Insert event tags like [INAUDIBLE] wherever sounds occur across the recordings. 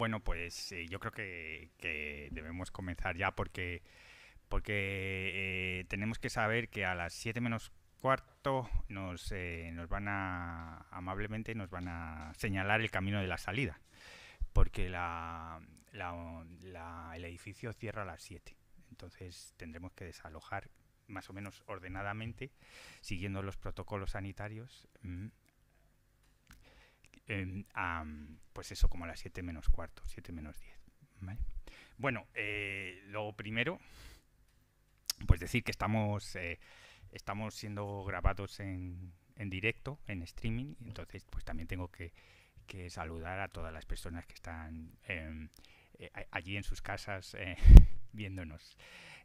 Bueno, pues eh, yo creo que, debemos comenzar ya porque, eh, tenemos que saber que a las 7 menos cuarto nos, eh, nos van a, amablemente, nos van a señalar el camino de la salida, porque la, el edificio cierra a las 7. Entonces tendremos que desalojar más o menos ordenadamente, siguiendo los protocolos sanitarios. Mm, pues eso, como a las 7 menos cuarto, 7 menos 10. Bueno, eh, lo primero, pues decir que estamos, eh, estamos siendo grabados en, en, directo, en streaming, entonces pues también tengo que, que saludar a todas las personas que están em, eh, allí en sus casas [LAUGHS] viéndonos,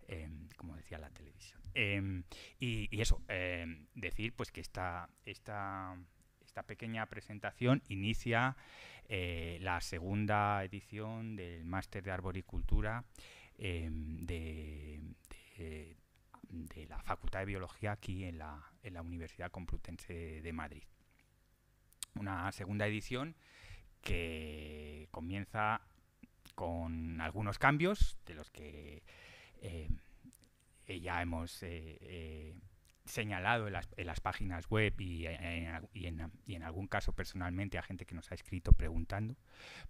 em, como decía la televisión. Em, y, eso, decir pues que esta, esta, esta pequeña presentación inicia eh, la segunda edición del Máster de Arboricultura em, de, la Facultad de Biología aquí en la, Universidad Complutense de Madrid. Una segunda edición que comienza con algunos cambios de los que em, ya hemos eh, eh, señalado en las, páginas web eh, y en, algún caso personalmente a gente que nos ha escrito preguntando,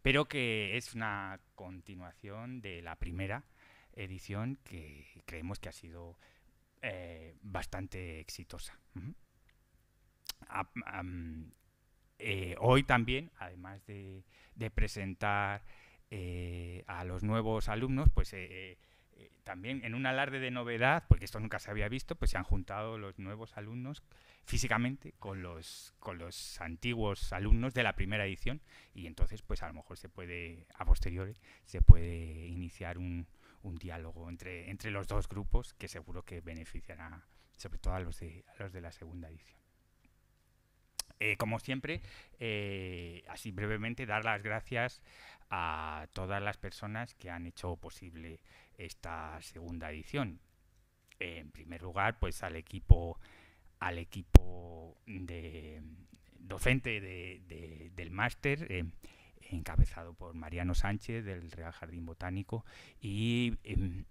pero que es una continuación de la primera edición que creemos que ha sido eh, bastante exitosa. Eh, hoy también, además de, presentar a los nuevos alumnos, pues eh, también en un alarde de novedad, porque esto nunca se había visto, pues se han juntado los nuevos alumnos físicamente con los, con los antiguos alumnos de la primera edición y entonces pues a lo mejor se puede, a posteriori, se puede iniciar un, un diálogo entre, entre los dos grupos que seguro que beneficiará sobre todo a los de, a los de la segunda edición. Eh, como siempre, eh, así brevemente dar las gracias a todas las personas que han hecho posible esta segunda edición. en primer lugar, pues al equipo, al equipo de docente del máster, eh, encabezado por Mariano Sánchez del Real Jardín Botánico, y, em,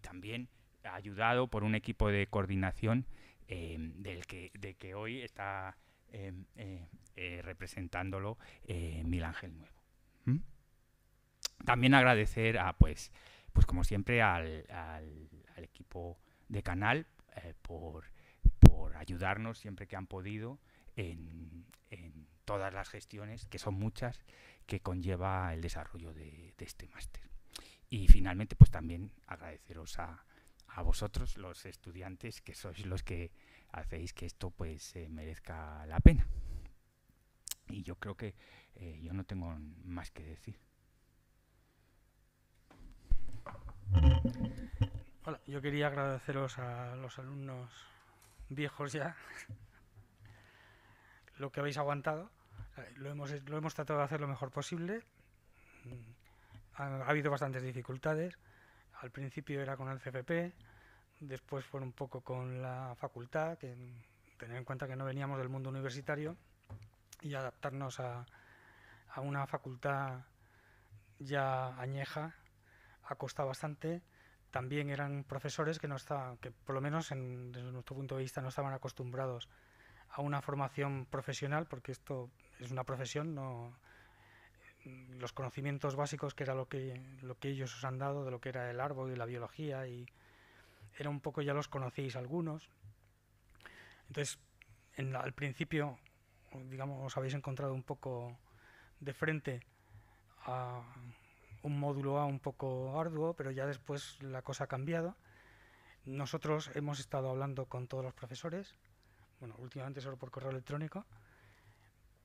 también ayudado por un equipo de coordinación em, del que, de que hoy está Em, eh, eh, representándolo eh, Mil Ángel Nuevo. ¿Mm? También agradecer a, pues, pues como siempre, al, equipo de canal por, por ayudarnos siempre que han podido en, todas las gestiones, que son muchas, que conlleva el desarrollo de, este máster. Y finalmente, pues también agradeceros a, a, vosotros, los estudiantes, que sois los que hacéis que esto pues merezca la pena. Y yo creo que eh, yo no tengo más que decir. Hola, yo quería agradeceros a los alumnos viejos ya [LAUGHS] lo que habéis aguantado. Lo hemos, lo hemos tratado de hacer lo mejor posible. Ha, habido bastantes dificultades. Al principio era con el CFP, después fue un poco con la facultad, que tener en cuenta que no veníamos del mundo universitario y adaptarnos a, una facultad ya añeja ha costado bastante. También eran profesores que no que por lo menos desde nuestro punto de vista no estaban acostumbrados a una formación profesional, porque esto es una profesión, los conocimientos básicos que era lo que, lo que ellos os han dado de lo que era el árbol y la biología y, era un poco, ya los conocéis algunos. Entonces, en al principio, digamos, os habéis encontrado un poco de frente a un módulo A un poco arduo, pero ya después la cosa ha cambiado. Nosotros hemos estado hablando con todos los profesores, bueno, últimamente solo por correo electrónico,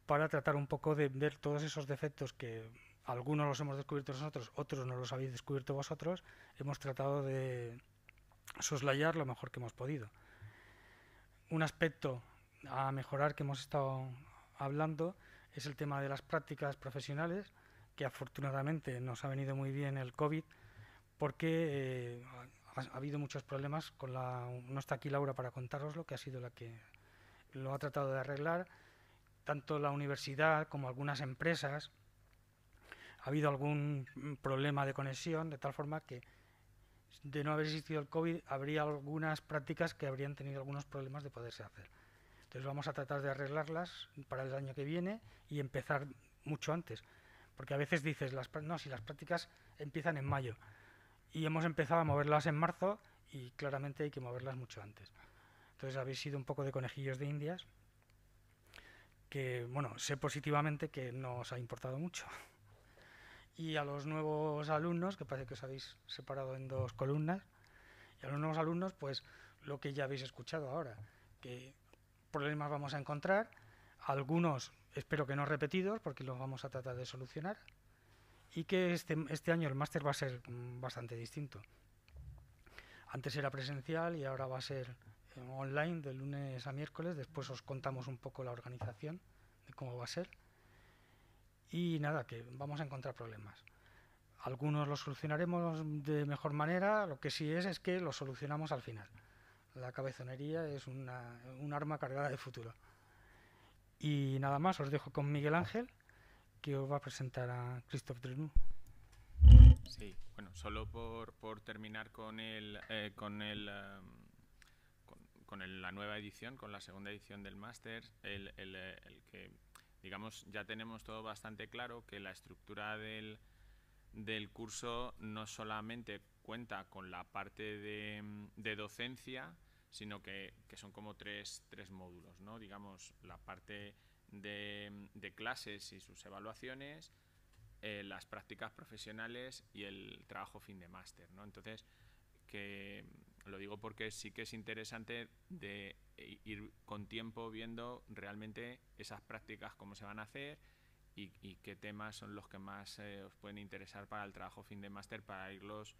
para tratar un poco de ver todos esos defectos que algunos los hemos descubierto nosotros, otros no los habéis descubierto vosotros. Hemos tratado de soslayar lo mejor que hemos podido. Un aspecto a mejorar que hemos estado hablando es el tema de las prácticas profesionales, que afortunadamente nos ha venido muy bien el COVID, porque eh, ha, habido muchos problemas con la... No está aquí Laura para lo que ha sido la que lo ha tratado de arreglar. Tanto la universidad como algunas empresas ha habido algún problema de conexión, de tal forma que de no haber existido el COVID, habría algunas prácticas que habrían tenido algunos problemas de poderse hacer. Entonces vamos a tratar de arreglarlas para el año que viene y empezar mucho antes. Porque a veces dices, las, no, si las prácticas empiezan en mayo y hemos empezado a moverlas en marzo y claramente hay que moverlas mucho antes. Entonces habéis sido un poco de conejillos de indias que, bueno, sé positivamente que no os ha importado mucho y a los nuevos alumnos, que parece que os habéis separado en dos columnas, y a los nuevos alumnos, pues lo que ya habéis escuchado ahora, que problemas vamos a encontrar, algunos espero que no repetidos, porque los vamos a tratar de solucionar, y que este, este año el máster va a ser mm, bastante distinto. Antes era presencial y ahora va a ser eh, online de lunes a miércoles, después os contamos un poco la organización de cómo va a ser y nada, que vamos a encontrar problemas. Algunos los solucionaremos de mejor manera, lo que sí es es que los solucionamos al final. La cabezonería es una, un arma cargada de futuro. Y nada más, os dejo con Miguel Ángel, que os va a presentar a Christophe Drenou. Sí, bueno, solo por, terminar con el, eh, con eh, la nueva edición, con la segunda edición del máster, el, eh, que digamos, ya tenemos todo bastante claro que la estructura del, curso no solamente cuenta con la parte de, docencia, sino que, son como tres, tres módulos, ¿no? Digamos, la parte de, clases y sus evaluaciones, eh, las prácticas profesionales y el trabajo fin de máster, ¿no? Entonces, que lo digo porque sí que es interesante de ir con tiempo viendo realmente esas prácticas, cómo se van a hacer y, qué temas son los que más eh, os pueden interesar para el trabajo fin de máster, para irlos,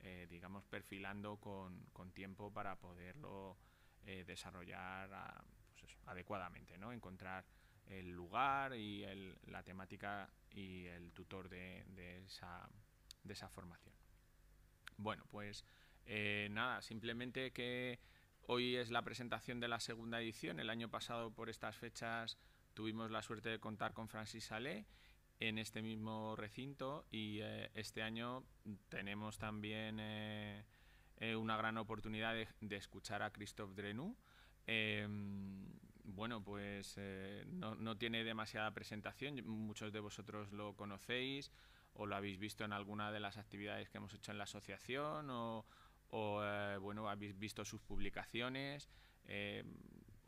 eh, digamos, perfilando con, con, tiempo para poderlo eh, desarrollar ah, pues adecuadamente, ¿no? Encontrar el lugar y la temática y el tutor de, de, esa, de esa formación. Bueno, pues eh, nada, simplemente que hoy es la presentación de la segunda edición. El año pasado, por estas fechas, tuvimos la suerte de contar con Francis Salé en este mismo recinto y eh, este año tenemos también eh, una gran oportunidad de, escuchar a Christophe Drenou. Em, bueno, pues no, no, tiene demasiada presentación, muchos de vosotros lo conocéis o lo habéis visto en alguna de las actividades que hemos hecho en la asociación o, o eh, bueno, habéis visto sus publicaciones. Eh,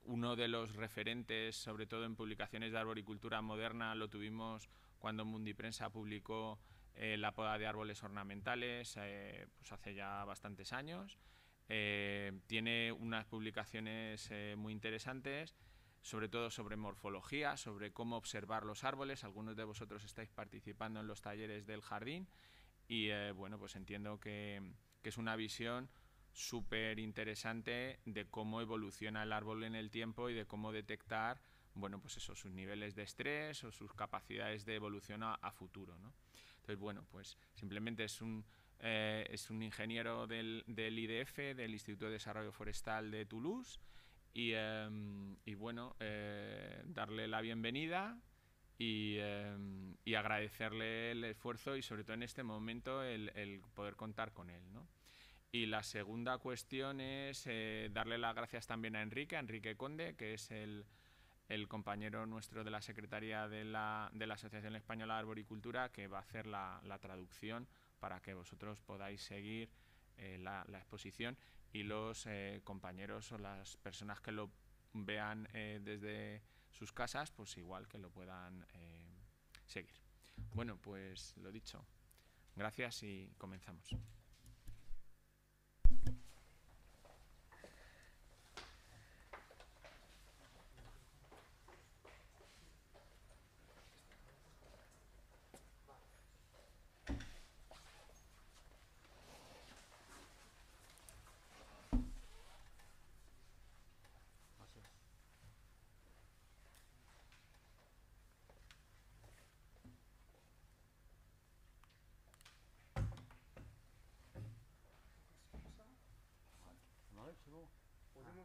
uno de los referentes, sobre todo en publicaciones de arboricultura moderna, lo tuvimos cuando Mundiprensa publicó eh, la poda de árboles ornamentales, pues hace ya bastantes años. tiene unas publicaciones muy interesantes, sobre todo sobre morfología, sobre cómo observar los árboles. Algunos de vosotros estáis participando en los talleres del jardín y bueno, pues entiendo que, que es una visión súper interesante de cómo evoluciona el árbol en el tiempo y de cómo detectar, bueno, pues eso, sus niveles de estrés o sus capacidades de evolución a, futuro, ¿no? Entonces, bueno, pues simplemente es un, eh, es un ingeniero del, IDF, del Instituto de Desarrollo Forestal de Toulouse, y, em, y bueno, eh, darle la bienvenida Em, y, agradecerle el esfuerzo y sobre todo en este momento el, poder contar con él. ¿no? Y la segunda cuestión es eh, darle las gracias también a Enrique, Enrique Conde, que es el, compañero nuestro de la Secretaría de la, de la, Asociación Española de Arboricultura, que va a hacer la, traducción para que vosotros podáis seguir eh, la, exposición y los eh, compañeros o las personas que lo vean desde sus casas, pues igual que lo puedan eh, seguir. Bueno, pues lo dicho. Gracias y comenzamos.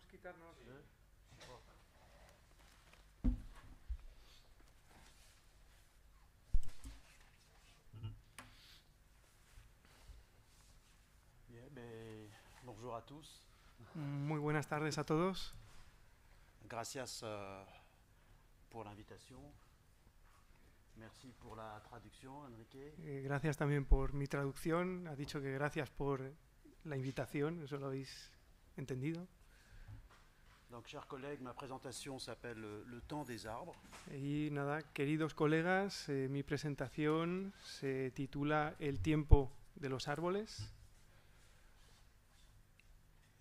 quitarnos. Eh, Muy buenas tardes a todos. Gracias eh, por la invitación. Merci por la traducción, Enrique. Eh, gracias también por mi traducción. Ha dicho que gracias por la invitación, eso lo habéis entendido. Donc, chers collègues, ma présentation s'appelle euh, Le temps des arbres. Y nada, queridos colegas, eh, mi presentación se titula El tiempo de los árboles.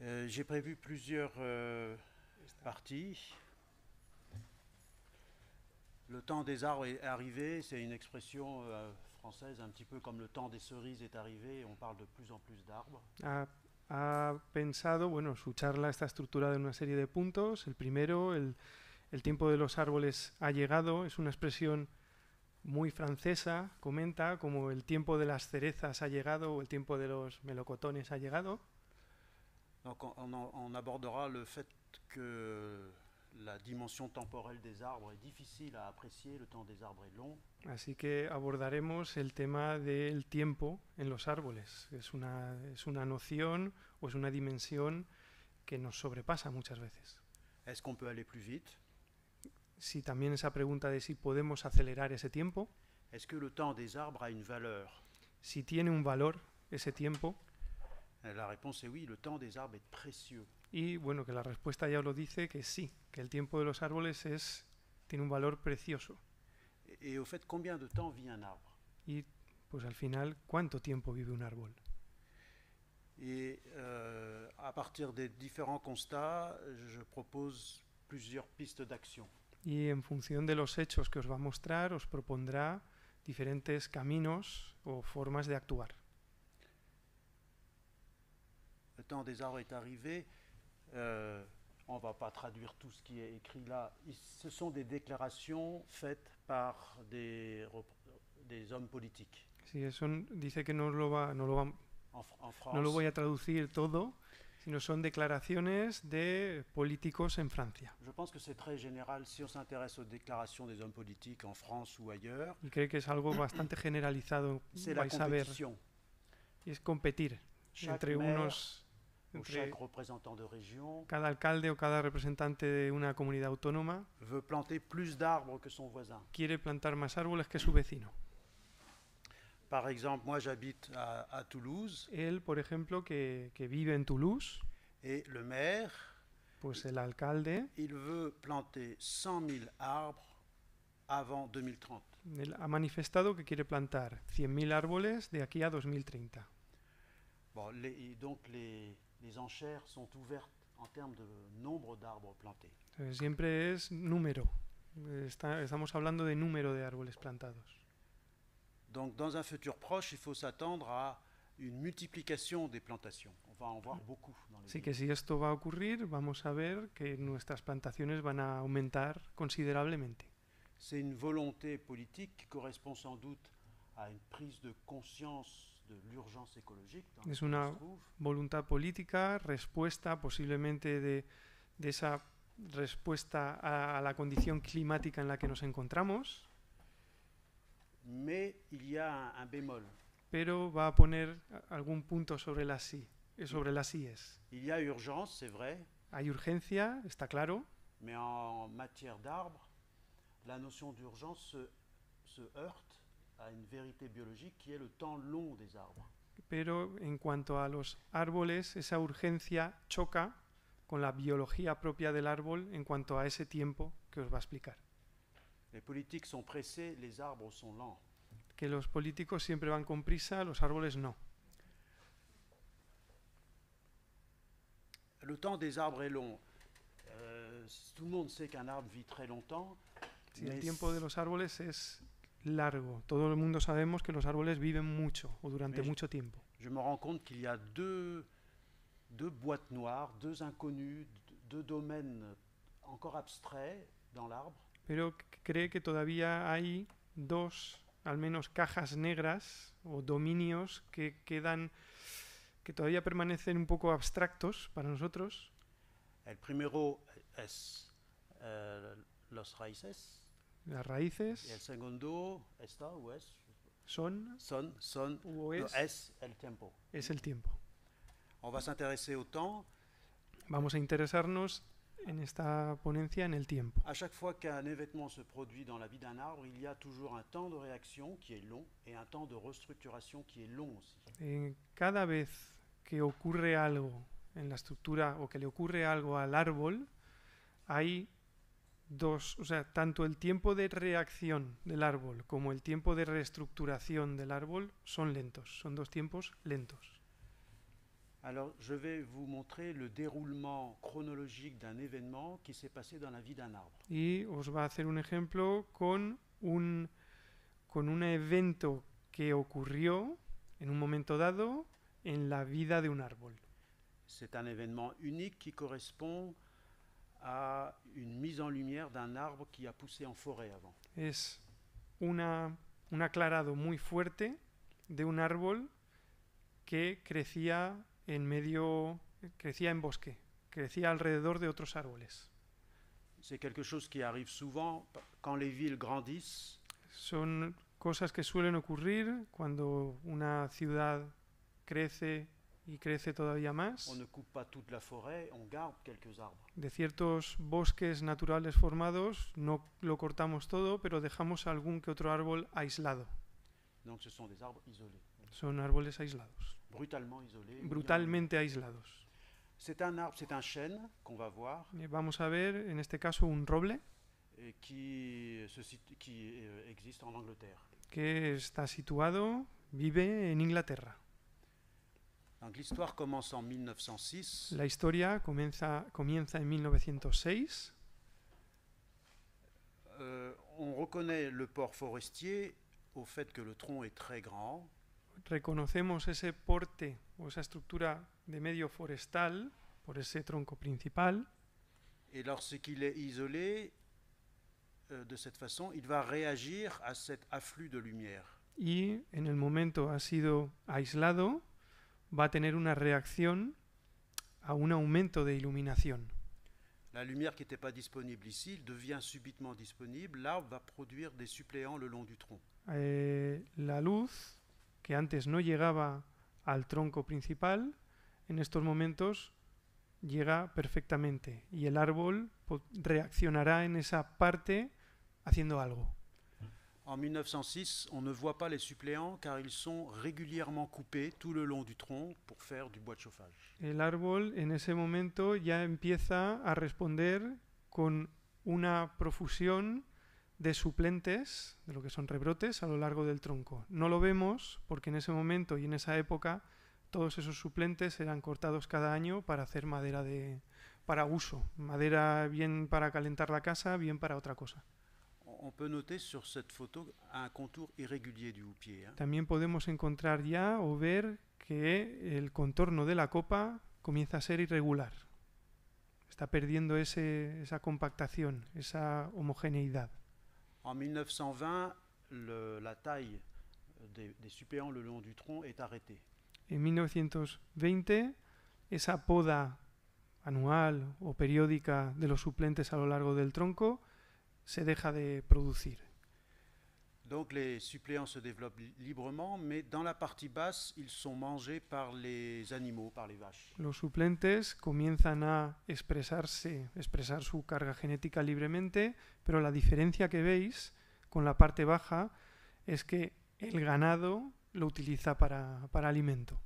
Euh, j'ai prévu plusieurs euh, parties. Le temps des arbres est arrivé, c'est une expression française un petit peu comme le temps des cerises est arrivé, on parle de plus en plus d'arbres. Ah, ha pensado, bueno, su charla está estructurada en una serie de puntos. El primero, el, tiempo de los árboles ha llegado, es una expresión muy francesa, comenta, como el tiempo de las cerezas ha llegado o el tiempo de los melocotones ha llegado. Donc on, el on abordera le fait que la dimension temporelle des arbres est difficile à apprécier, le temps des arbres est long, Así que abordaremos el tema del tiempo en los árboles. Es una, noción o es una dimensión que nos sobrepasa muchas veces. ¿Es Si también esa pregunta de si podemos acelerar ese tiempo. ¿Es que Si tiene un valor ese tiempo. Eh, la réponse est oui, le temps des arbres est Y bueno, que la respuesta ya lo dice que sí, que el tiempo de los árboles es tiene un valor precioso. Et au fait, combien de temps vit un arbre il pues al final, quanto tiempo vive un árbol? Et euh, à partir des différents constats, je propose plusieurs pistes d'action. Et en fonction de los hechos que os va a mostrar, os propondrá diferentes caminos o formas de actuar. Le temps des arbres est arrivé. Euh, on ne va pas traduire tout ce qui est écrit là. Ce sont des déclarations faites par des, des hommes politiques. Sí, que no lo va, no lo va, en, en France, no lo voy a traducir todo, sino son declaraciones de políticos en Francia. Je pense que c'est très général si on s'intéresse aux déclarations des hommes politiques en France ou ailleurs. Y creo que es algo bastante generalizado. C'est la compétition. es competir entre unos chaque représentant de région cada alcalde o cada representante de una comunidad autónoma veut planter plus d'arbres que son voisin. quiere plantar más árboles que su vecino. Par exemple, moi j'habite à, Toulouse Él, por ejemplo, que, que vive en Toulouse, et le maire, pues el alcalde il veut planter 100 000 arbres avant 2030. Il ha manifestado que quiere plantar 000 árboles de aquí a 2030. Bon, donc les, les enchères sont ouvertes en termes de nombre d'arbres plantés. Eh, siempre es número. estamos hablando de número de árboles plantados. Donc dans un futur proche, il faut s'attendre à une multiplication des plantations. On va en voir mm. beaucoup dans que si esto va a ocurrir, vamos a ver que nuestras plantaciones van a aumentar C'est une volonté politique qui correspond sans doute à une prise de conscience Es una voluntad política, respuesta posiblemente de, de esa respuesta a, la condición climática en la que nos encontramos. Pero va a poner algún punto sobre las sí, eh, sobre las síes. Hay urgencia, está claro. Pero en la noción de se, se heurte una une vérité biologique qui est le temps long des arbres. Pero en cuanto a los árboles, esa urgencia choca con la biología propia del árbol en cuanto a ese tiempo que os va a explicar. Les politiques sont pressés, les arbres sont lents. Que los políticos siempre van con prisa, los árboles no. Le temps des arbres est long. Euh, tout le monde sait qu'un arbre vit très longtemps. Si el tiempo de los árboles es largo. Todo el mundo sabemos que los árboles viven mucho o durante mucho tiempo. Je me rends compte qu'il y a deux, deux boîtes noires, deux inconnues, deux domaines encore abstraits dans l'arbre. Pero cree que todavía hay dos, al menos cajas negras o dominios que quedan, que todavía permanecen un poco abstractos para nosotros. El primero es eh, los raíces. Las raíces. Y el segundo, esto es. Pues, son. Son, son. O es, no, es el tiempo. Es el tiempo. On va s'intéresser au temps. Vamos a interesarnos en esta ponencia en el tiempo. A chaque fois qu'un événement se produit dans la vie d'un arbre, il y a toujours un temps de réaction qui est long et un temps de restructuration qui est long aussi. En eh, cada vez que ocurre algo en la estructura o que le ocurre algo al árbol, hay dos, o sea, tanto el tiempo de reacción del árbol como el tiempo de reestructuración del árbol son lentos, son dos tiempos lentos. la Y os va a hacer un ejemplo con un con un evento que ocurrió en un momento dado en la vida de un árbol. C'est un événement unique qui correspond a una mise en lumière d'un arbre qui a poussé en forêt avant. Es una, un aclarado muy fuerte de un árbol que crecía en medio, crecía en bosque, crecía alrededor de otros árboles. C'est quelque chose qui arrive souvent quand les villes grandissent. Son cosas que suelen ocurrir cuando una ciudad crece y crece todavía más. De ciertos bosques naturales formados no lo cortamos todo, pero dejamos algún que otro árbol aislado. Son árboles aislados. Brutalmente aislados. vamos a ver en este caso un roble. Euh, que está situado, vive en Inglaterra. Donc l'histoire commence en 1906. La historia comienza, comienza en 1906. Euh, on reconnaît le port forestier au fait que le tronc est très grand. Reconocemos ese porte o esa estructura de medio forestal por ese tronco principal. Et lorsqu'il est isolé euh, de cette façon, il va réagir à cet afflux de lumière. Y en el momento ha sido aislado, va a tener una reacción a un aumento de iluminación. La lumière qui n'était pas disponible ici devient subitement disponible. va produire des suppléants le long du tronc. Eh, la luz que antes no llegaba al tronco principal, en estos momentos llega perfectamente y el árbol reaccionará en esa parte haciendo algo. En 1906, on ne voit pas les suppléants car ils sont régulièrement coupés tout le long du tronc pour bois de chauffage. El árbol en ese momento ya empieza a responder con una profusión de suplentes, de lo que son rebrotes, a lo largo del tronco. No lo vemos porque en ese momento y en esa época todos esos suplentes eran cortados cada año para hacer madera de, para uso, madera bien para calentar la casa, bien para otra cosa. También podemos encontrar ya o ver que el contorno de la copa comienza a ser irregular. Está perdiendo esa compactación, esa homogeneidad. En 1920, la taille des, des le long du tronc est arrêtée. En 1920, esa poda anual o periódica de los suplentes a lo largo del tronco se deja de producir. Donc les suppléants se développent librement, mais dans la partie basse, ils sont mangés par les animaux, par les vaches. Los suplentes comienzan a expresarse, expresar su carga genética libremente, pero la diferencia que veis con la parte baja es que el ganado lo utiliza para, para alimento.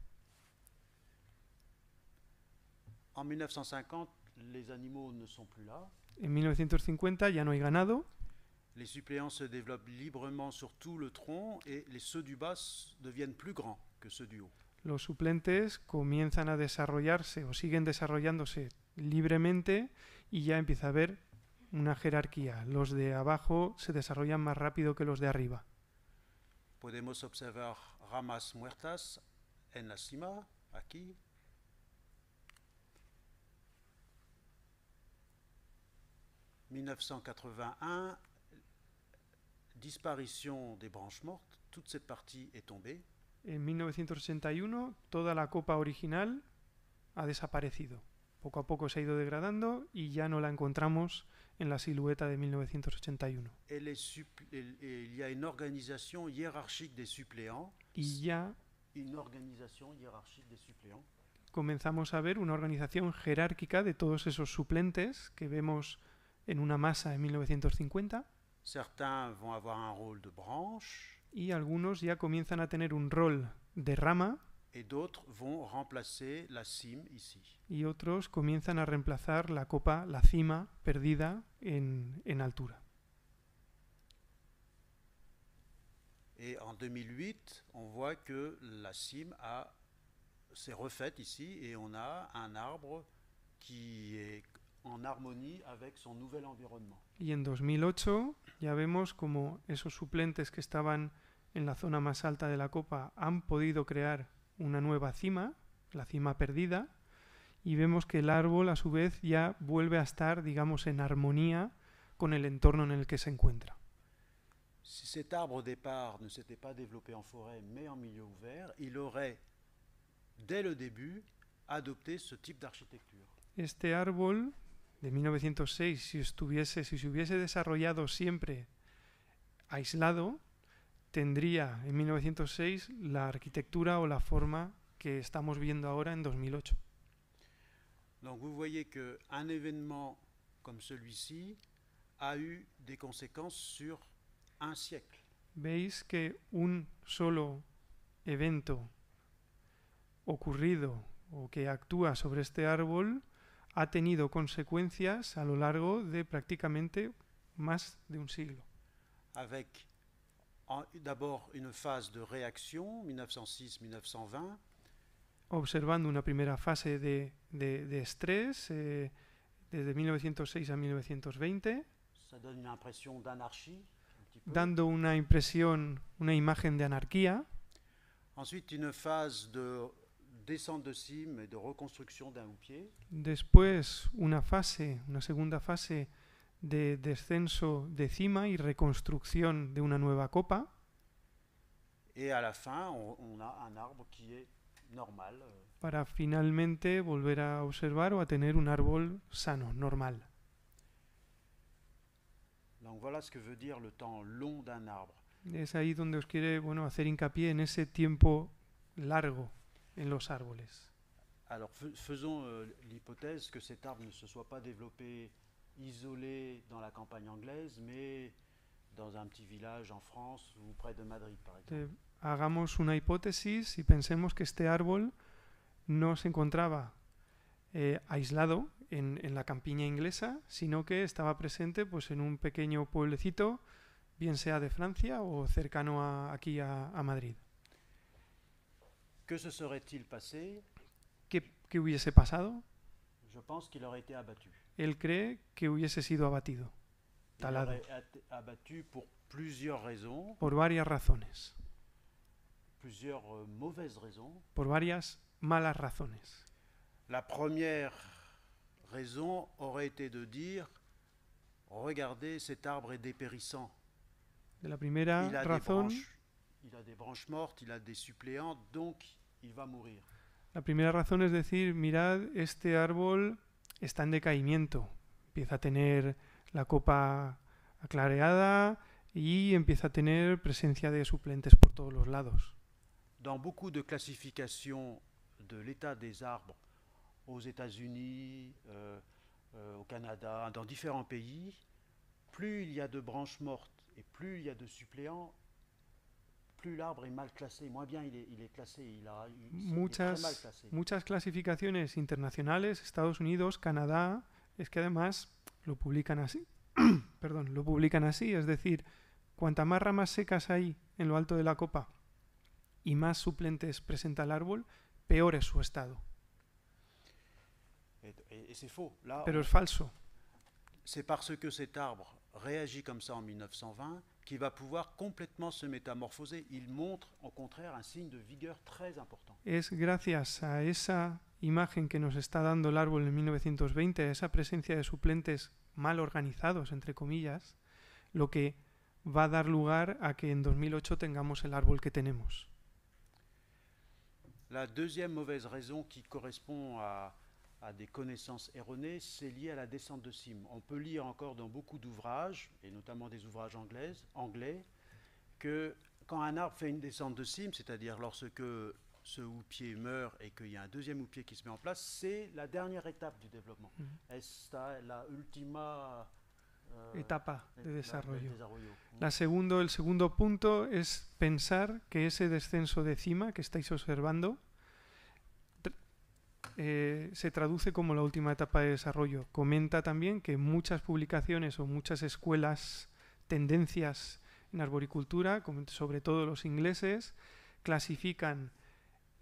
En 1950, les animaux ne sont plus là. En 1950 ya no hay ganado. Les suppléants se développent librement sur tout le tronc et les ceux du bas deviennent plus grands que ceux du haut. Los suplentes comienzan a desarrollarse o siguen desarrollándose libremente y ya empieza a haber una jerarquía. Los de abajo se desarrollan más rápido que los de arriba. Podemos observar ramas muertas en la cima, aquí, 1981, disparition des branches mortes, toute cette partie est tombée. En 1981, toda la copa original ha desaparecido. Poco a poco se ha ido degradando y ya no la encontramos en la silueta de 1981. y ya Comenzamos a ver una organización jerárquica de todos esos suplentes que vemos en una masa en 1950. Certains vont avoir un rôle de branche. Y algunos ya comienzan a tener un rol de rama. Et d'autres vont remplacer la cime ici. Y otros comienzan a reemplazar la copa, la cima perdida en, en altura. Et en 2008, on voit que la cime s'est refaite ici et on a un arbre qui est en armonía avec son nouvel environnement. Y en 2008 ya vemos como esos suplentes que estaban en la zona más alta de la copa han podido crear una nueva cima, la cima perdida, y vemos que el árbol a su vez ya vuelve a estar, digamos, en armonía con el entorno en el que se encuentra. Si cet arbre au départ ne s'était pas développé en forêt mais en milieu ouvert, il aurait, dès le début, adopté ce type d'architecture. Este árbol de 1906, si, estuviese, si se hubiese desarrollado siempre aislado, tendría en 1906 la arquitectura o la forma que estamos viendo ahora en 2008. Donc que un un Veis que un solo evento ocurrido o que actúa sobre este árbol ha tenido consecuencias a lo largo de prácticamente más de un siglo. Avec d'abord une phase de réaction, 1906-1920. Observando una primera fase de, de, de estrés eh, desde 1906 a 1920. dando una impresión, una imagen de anarquía. Ensuite, une phase de descente de cime et de reconstruction d'un Después una fase, una segunda fase de descenso de cima y reconstrucción de una nueva copa. Et à la fin, un arbre normal. Euh. Para finalmente volver a observar o a tener un árbol sano, normal. Es ahí donde os quiere bueno, hacer hincapié en ese tiempo largo en los árboles. Alors faisons euh, l'hypothèse que cet arbre ne se soit pas développé isolé dans la campagne anglaise, mais dans un petit village en France ou près de Madrid, par exemple. Eh, hagamos una hipótesis y pensemos que este árbol no se encontraba eh, aislado en, en, la campiña inglesa, sino que estaba presente pues, en un pequeño pueblecito, bien sea de Francia o cercano a, aquí a, a Madrid. Que se serait-il passé ¿Qué, ¿Qué, hubiese pasado? Je pense qu'il aurait été abattu. Il cree que hubiese sido Il aurait été abattu pour plusieurs raisons. Por varias razones. Plusieurs euh, mauvaises raisons. Por varias malas razones. La première raison aurait été de dire regardez, cet arbre est dépérissant. De la primera razón il a des branches mortes, il a des suppléants, donc il va mourir. La raison est de dire, mirad, este árbol está en decaimiento, empieza a tener la copa aclareada y empieza a tener presencia de suplentes por todos los lados. Dans beaucoup de classifications de l'état des arbres aux États-Unis, euh, euh au Canada, dans différents pays, plus il y a de branches mortes et plus il y a de suppléants, Muchas, muchas clasificaciones internacionales, Estados Unidos, Canadá, es que además lo publican así. [CLEARS THROAT] Perdón, lo publican así, es decir, cuanta más ramas secas hay en lo alto de la copa y más suplentes presenta el árbol, peor es su estado. Pero es falso. C'est que réagit en 1920 qui va pouvoir complètement se métamorphoser. Il montre au contraire un signe de vigueur très important. Es gracias a esa imagen que nos está dando el árbol en 1920, a esa presencia de suplentes mal organizados, entre comillas, lo que va a dar lugar a que en 2008 tengamos el árbol que tenemos. La deuxième mauvaise raison qui correspond a... à des connaissances erronées, c'est lié à la descente de cime. On peut lire encore dans beaucoup d'ouvrages, et notamment des ouvrages anglaises, anglais, que quand un arbre fait une descente de cime, c'est-à-dire lorsque ce houppier meurt et qu'il y a un deuxième houppier qui se met en place, c'est la dernière étape du développement. C'est mm-hmm. la ultima étape euh, etapa de desarrollo. La segundo, el segundo punto es que ese descenso de cima que estáis observando Eh, se traduce como la última etapa de desarrollo. Comenta también que muchas publicaciones o muchas escuelas, tendencias en arboricultura, sobre todo los ingleses, clasifican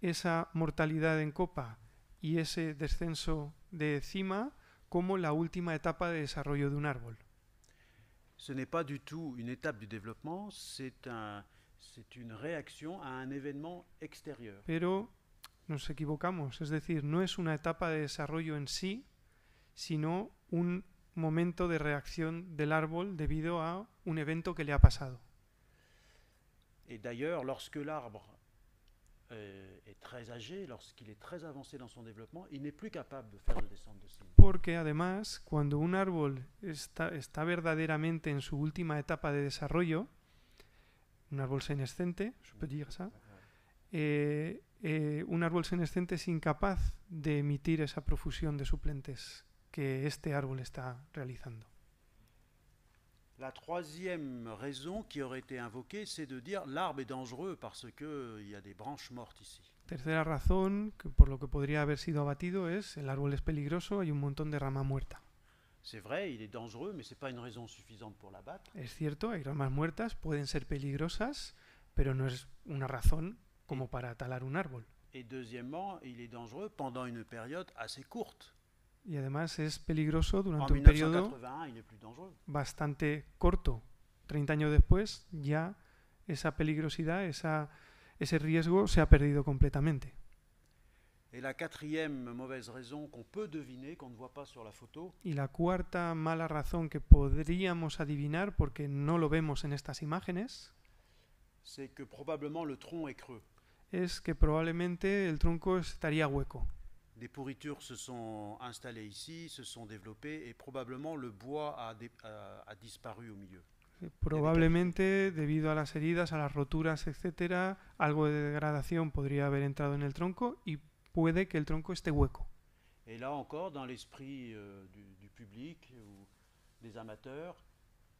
esa mortalidad en copa y ese descenso de cima como la última etapa de desarrollo de un árbol. Ce n'est pas du tout une étape du développement, c'est un, un événement extérieur. Pero nos equivocamos. Es decir, no es una etapa de desarrollo en sí, sino un momento de reacción del árbol debido a un evento que le ha pasado. Et d'ailleurs, lorsque l'arbre euh, est très âgé, lorsqu'il est très avancé dans son développement, il n'est plus capable de faire le de Porque además, cuando un árbol está, está verdaderamente en su última etapa de desarrollo, un árbol senescente, je eh, un árbol senescente es incapaz de emitir esa profusión de suplentes que este árbol está realizando. La troisième raison qui aurait été invoquée, c'est de dire l'arbre est dangereux parce qu'il euh, y a des branches mortes ici. Tercera razón que por lo que podría haber sido abatido es el árbol es peligroso, y un montón de rama muerta. C'est vrai, il est dangereux, mais c'est pas une raison suffisante pour l'abattre. Es cierto, hay ramas muertas, pueden ser peligrosas, pero no es una razón como para talar un árbol. Y además es peligroso durante un periodo bastante corto. 30 años después ya esa peligrosidad, esa, ese riesgo se ha perdido completamente. Et la quatrième mauvaise raison qu'on peut deviner, qu'on voit pas la photo. Y la cuarta mala razón que podríamos adivinar porque no lo vemos en estas imágenes. C'est que probablement le tronc est creux. es que probablemente el tronco estaría hueco. Des pourritures se sont installées ici, se sont développées et probablement le bois a, a, disparu au milieu. Probablement, debido a las heridas, a las roturas, etc., algo de degradación podría haber entrado en el tronco y puede que el tronco esté hueco. Et là encore, dans l'esprit euh, du, du, public ou des amateurs,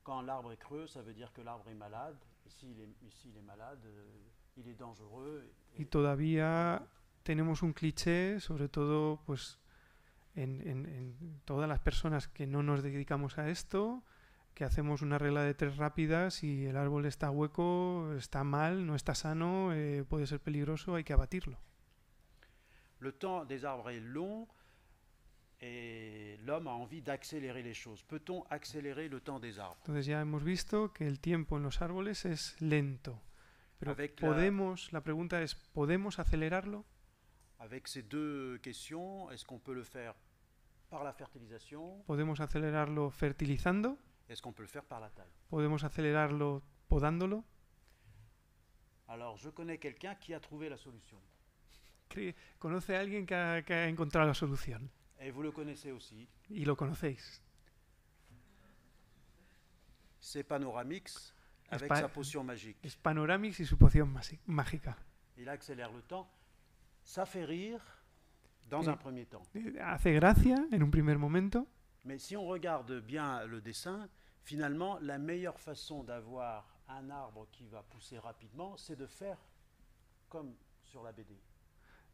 quand l'arbre est creux, ça veut dire que l'arbre est malade. si s'il est, est, malade, euh, Y todavía tenemos un cliché, sobre todo pues, en, todas las personas que no nos dedicamos a esto, que hacemos una regla de tres rápidas y el árbol está hueco, está mal, no está sano, eh, puede ser peligroso, hay que abatirlo. Le temps des arbres est long et l'homme a envie d'accélérer les choses. Peut-on accélérer le temps des arbres Entonces ya hemos visto que el tiempo en los árboles es lento. Pero avec podemos, la... la pregunta es, ¿podemos acelerarlo? Avec ces deux questions, est-ce qu'on peut le faire par la fertilisation ¿Podemos acelerarlo fertilizando? Est-ce qu'on peut le faire par la taille ¿Podemos acelerarlo podándolo? Alors, je connais quelqu'un qui a trouvé la solution. Conoce a alguien que ha, que ha encontrado la solución. Et vous le connaissez aussi. Y lo conocéis. C'est Panoramix. avec sa potion magique. Il accélère le temps. Ça fait rire dans eh, un premier temps. Eh, hace gracia en un premier moment. Mais si on regarde bien le dessin, finalement, la meilleure façon d'avoir un arbre qui va pousser rapidement, c'est de faire comme sur la BD.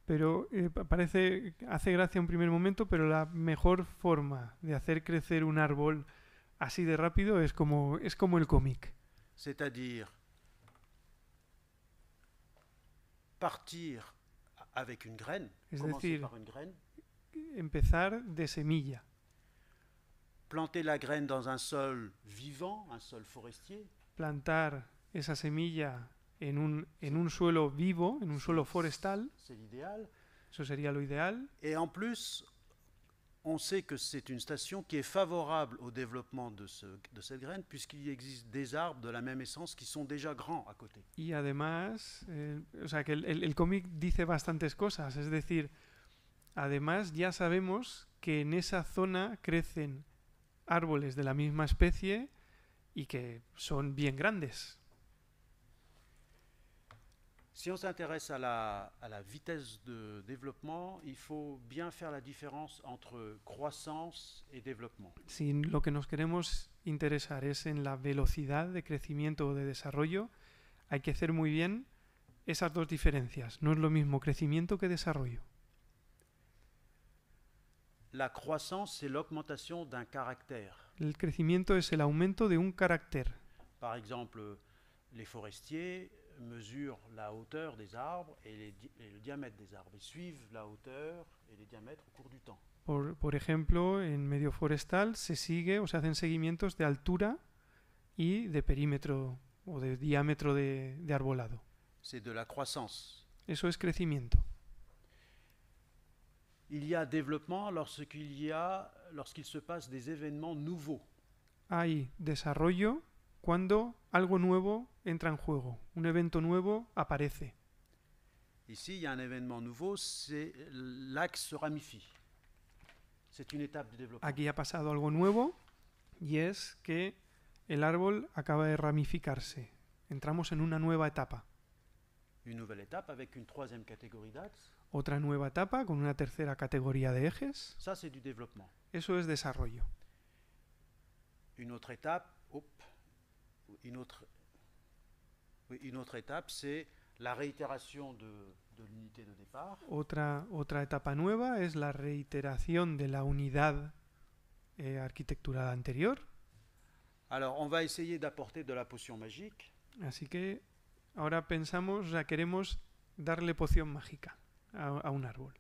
Pero eh, parece hace gracia un primer momento, pero la mejor forma de hacer crecer un árbol así de rápido es como es como el cómic c'est-à-dire partir avec une graine, commencer par une graine, empezar de semilla, planter la graine dans un sol vivant, un sol forestier, plantar esa semilla en un, en un suelo vivo, en un suelo forestal, c'est l'idéal. Eso sería lo ideal. Et en plus, on sait que c'est une station qui est favorable au développement de, ce, de cette graine puisqu'il existe des arbres de la même essence qui sont déjà grands à côté. Et además, eh, o sea que el, el cómic dice bastantes cosas, es decir, además ya sabemos que en esa zona crecen árboles de la misma especie y que son bien grandes. Si on s'intéresse à la, à la, vitesse de développement, il faut bien faire la différence entre croissance et développement. Si lo que nos queremos interesar es en la velocidad de crecimiento o de desarrollo, hay que hacer muy bien esas dos diferencias. No es lo mismo crecimiento que desarrollo. La croissance, c'est l'augmentation d'un caractère. El crecimiento es el aumento de un carácter. Par exemple, les forestiers mesurent la hauteur des arbres et, les, le diamètre des arbres. Ils suivent la hauteur et les diamètres au cours du temps. Por, por ejemplo, en medio forestal se sigue o se hacen seguimientos de altura y de perímetro o de diámetro de, de arbolado. C'est de la croissance. Eso es crecimiento. Il y a développement lorsqu'il y a lorsqu'il se passe des événements nouveaux. Hay desarrollo cuando algo nuevo entra en juego, un evento nuevo aparece. y un Aquí ha pasado algo nuevo y es que el árbol acaba de ramificarse. Entramos en una nueva etapa. Otra nueva etapa con una tercera categoría de ejes. Eso es desarrollo. otra etapa une autre étape, c'est la reiteración de, de l'unité de départ. Otra, otra etapa nueva es la reiteración de la unidad eh, arquitectural anterior. Alors, on va essayer d'apporter de la potion magique. Así que ahora pensamos, ya queremos darle poción mágica a un árbol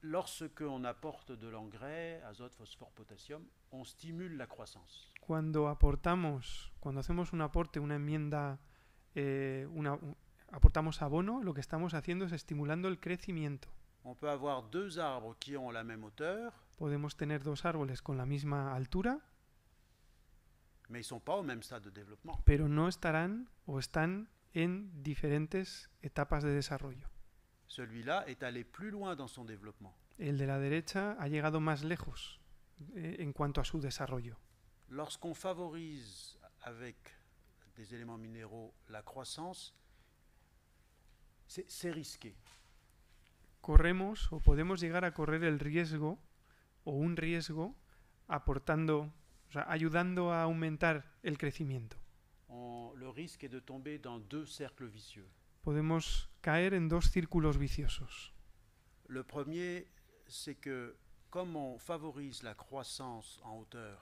lorsque on apporte de l'engrais, azote, phosphore, potassium, on stimule la croissance. Cuando aportamos, cuando hacemos un aporte, una enmienda, eh, una, un, aportamos abono, lo que estamos haciendo es estimulando el crecimiento. On peut avoir deux arbres qui ont la même hauteur. Podemos tener dos árboles con la misma altura. Mais ils sont pas au même stade de développement. Pero no estarán o están en diferentes etapas de desarrollo. Celui-là est allé plus loin dans son développement. El de la derecha ha llegado más lejos eh, en cuanto a su desarrollo. Lorsqu'on favorise avec des éléments minéraux la croissance, c'est risqué. Corremos o podemos llegar a correr el riesgo o un riesgo aportando, ayudando a aumentar el crecimiento. On, le risque est de tomber dans deux cercles vicieux. Podemos caer en dos círculos viciosos. Le premier, c'est que comme on favorise la croissance en hauteur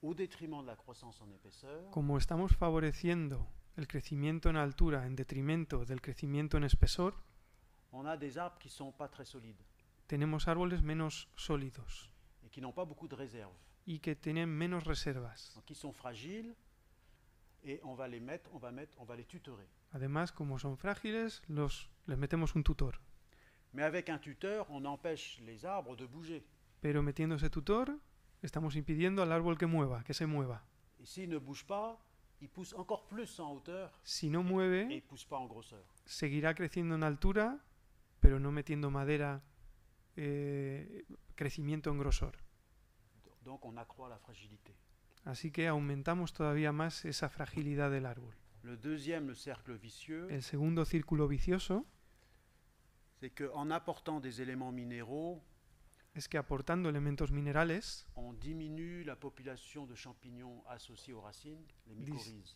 au détriment de la croissance en épaisseur, como estamos favoreciendo el crecimiento en altura en detrimento del crecimiento en espesor, on a des arbres qui sont pas très solides tenemos árboles menos sólidos et qui n'ont pas beaucoup de réserves y que tienen menos reservas, qui sont fragiles et on va les mettre, on va, mettre, on va les tutorer. Además, como son frágiles, los, les metemos un tutor. Mais avec un tuteur, on empêche les arbres de bouger. Pero metiendo ese tutor, estamos impidiendo al árbol que mueva, que se mueva. Et s'il ne bouge pas, il pousse encore plus en hauteur. Si no mueve, et, et pousse pas en grosseur. seguirá creciendo en altura, pero no metiendo madera, eh, crecimiento en grosor. Donc on accroît la fragilité. Así que aumentamos todavía más esa fragilidad del árbol. El segundo círculo vicioso que es que aportando elementos minerales, la de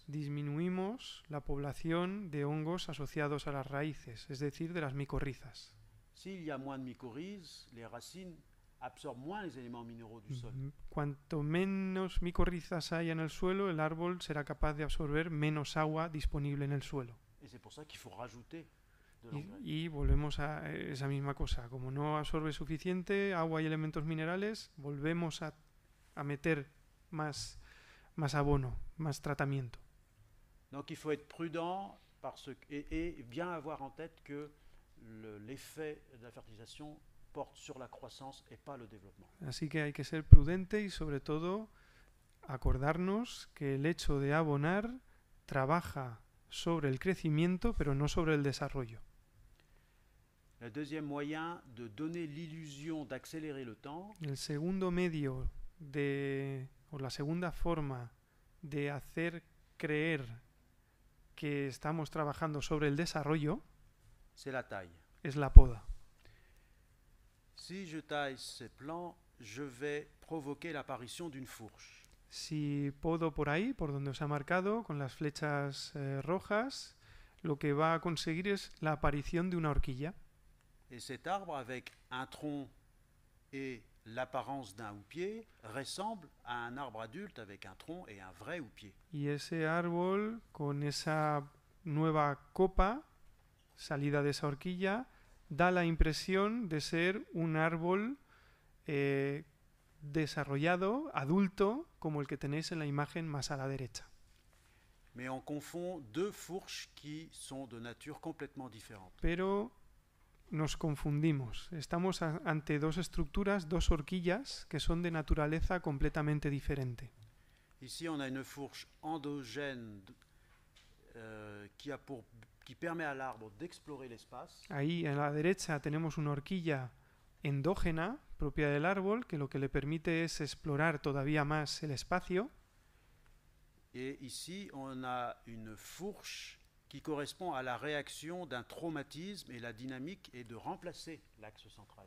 disminuimos la población de hongos asociados a las raíces, es decir, de las micorrizas. Si y absorbe moins les éléments minéraux du sol. Mm-hmm. Cuanto menos micorrizas haya en el suelo, el árbol será capaz de absorber menos agua disponible en el suelo. Y, volvemos a esa misma cosa. Como no absorbe suficiente agua y elementos minerales, volvemos a, meter más, más abono, más tratamiento. Donc il faut être prudent parce que, et, bien avoir en tête que l'effet de la fertilisation porte la croissance et Así que hay que ser prudente y sobre todo acordarnos que el hecho de abonar trabaja sobre el crecimiento pero no sobre el desarrollo. de donner El segundo medio de o la segunda forma de hacer creer que estamos trabajando sobre el desarrollo la talla, Es la poda. Si je taille ces plans, je vais provoquer l'apparition d'une fourche. Si podo por ahí, por donde os ha marcado, con las flechas eh, rojas, lo que va a conseguir es la aparición de una horquilla. Et cet arbre avec un tronc et l'apparence d'un houppier ressemble à un arbre adulte avec un tronc et un vrai houppier. Y ese árbol con esa nueva copa, salida de esa horquilla, da la impresión de ser un árbol eh, desarrollado, adulto, como el que tenéis en la imagen más a la derecha. deux fourches qui sont de nature complètement Pero nos confundimos. Estamos ante dos estructuras, dos horquillas que son de naturaleza completamente diferente. Ici, on a une fourche endogène euh, qui a qui permet al árbol explorar el espacio. Ahí en la derecha tenemos una horquilla endógena propia del árbol que lo que le permite es explorar todavía más el espacio. Et ici, on a une fourche qui correspond à la réaction d'un traumatisme et la dynamique est de remplacer l'axe central.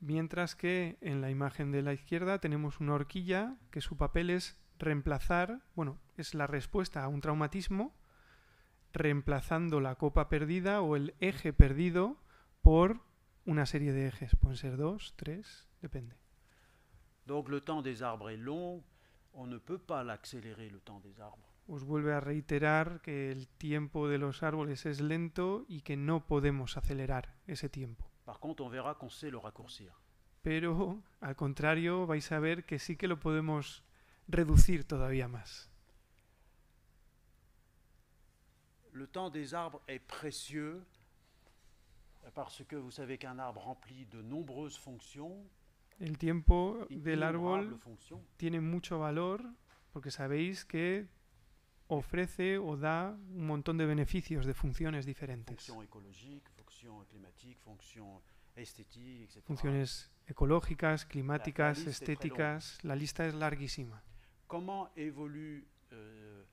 Mientras que en la imagen de la izquierda tenemos una horquilla que su papel es reemplazar, bueno, es la respuesta a un traumatismo reemplazando la copa perdida o el eje perdido por una serie de ejes. Pueden ser dos, tres, depende. Os vuelve a reiterar que el tiempo de los árboles es lento y que no podemos acelerar ese tiempo. Pero al contrario, vais a ver que sí que lo podemos reducir todavía más. le temps des arbres est précieux parce que vous savez qu'un arbre remplit de nombreuses fonctions. El tiempo del árbol tiene mucho valor porque sabéis que ofrece o da un montón de beneficios, de funciones diferentes. Funciones ecológicas, climáticas, estéticas, la lista es larguísima. Comment évolue euh,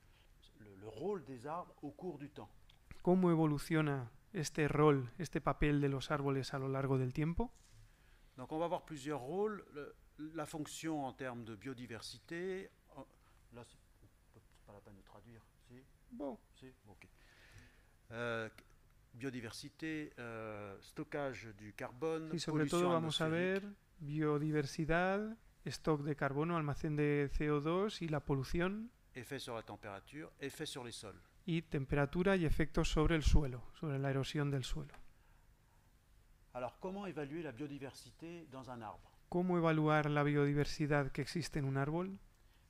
rôle des arbres au cours du temps. ¿Cómo evoluciona este rôle este papel de los árboles a lo largo del tiempo? Donc on va avoir plusieurs rôles, la fonction en termes de biodiversité, euh, là c'est pas la peine de traduire, si Bon. Si ok. Euh, biodiversité, euh, stockage du carbone, Et sobre todo vamos a ver biodiversidad, stock de carbone, almacén de CO2 et la pollution effet sur la température, effet sur les sols. Y temperatura y efectos sobre el suelo, sobre la erosión del suelo. Alors comment évaluer la biodiversité dans un arbre ¿Cómo evaluar la biodiversidad que existe en un árbol?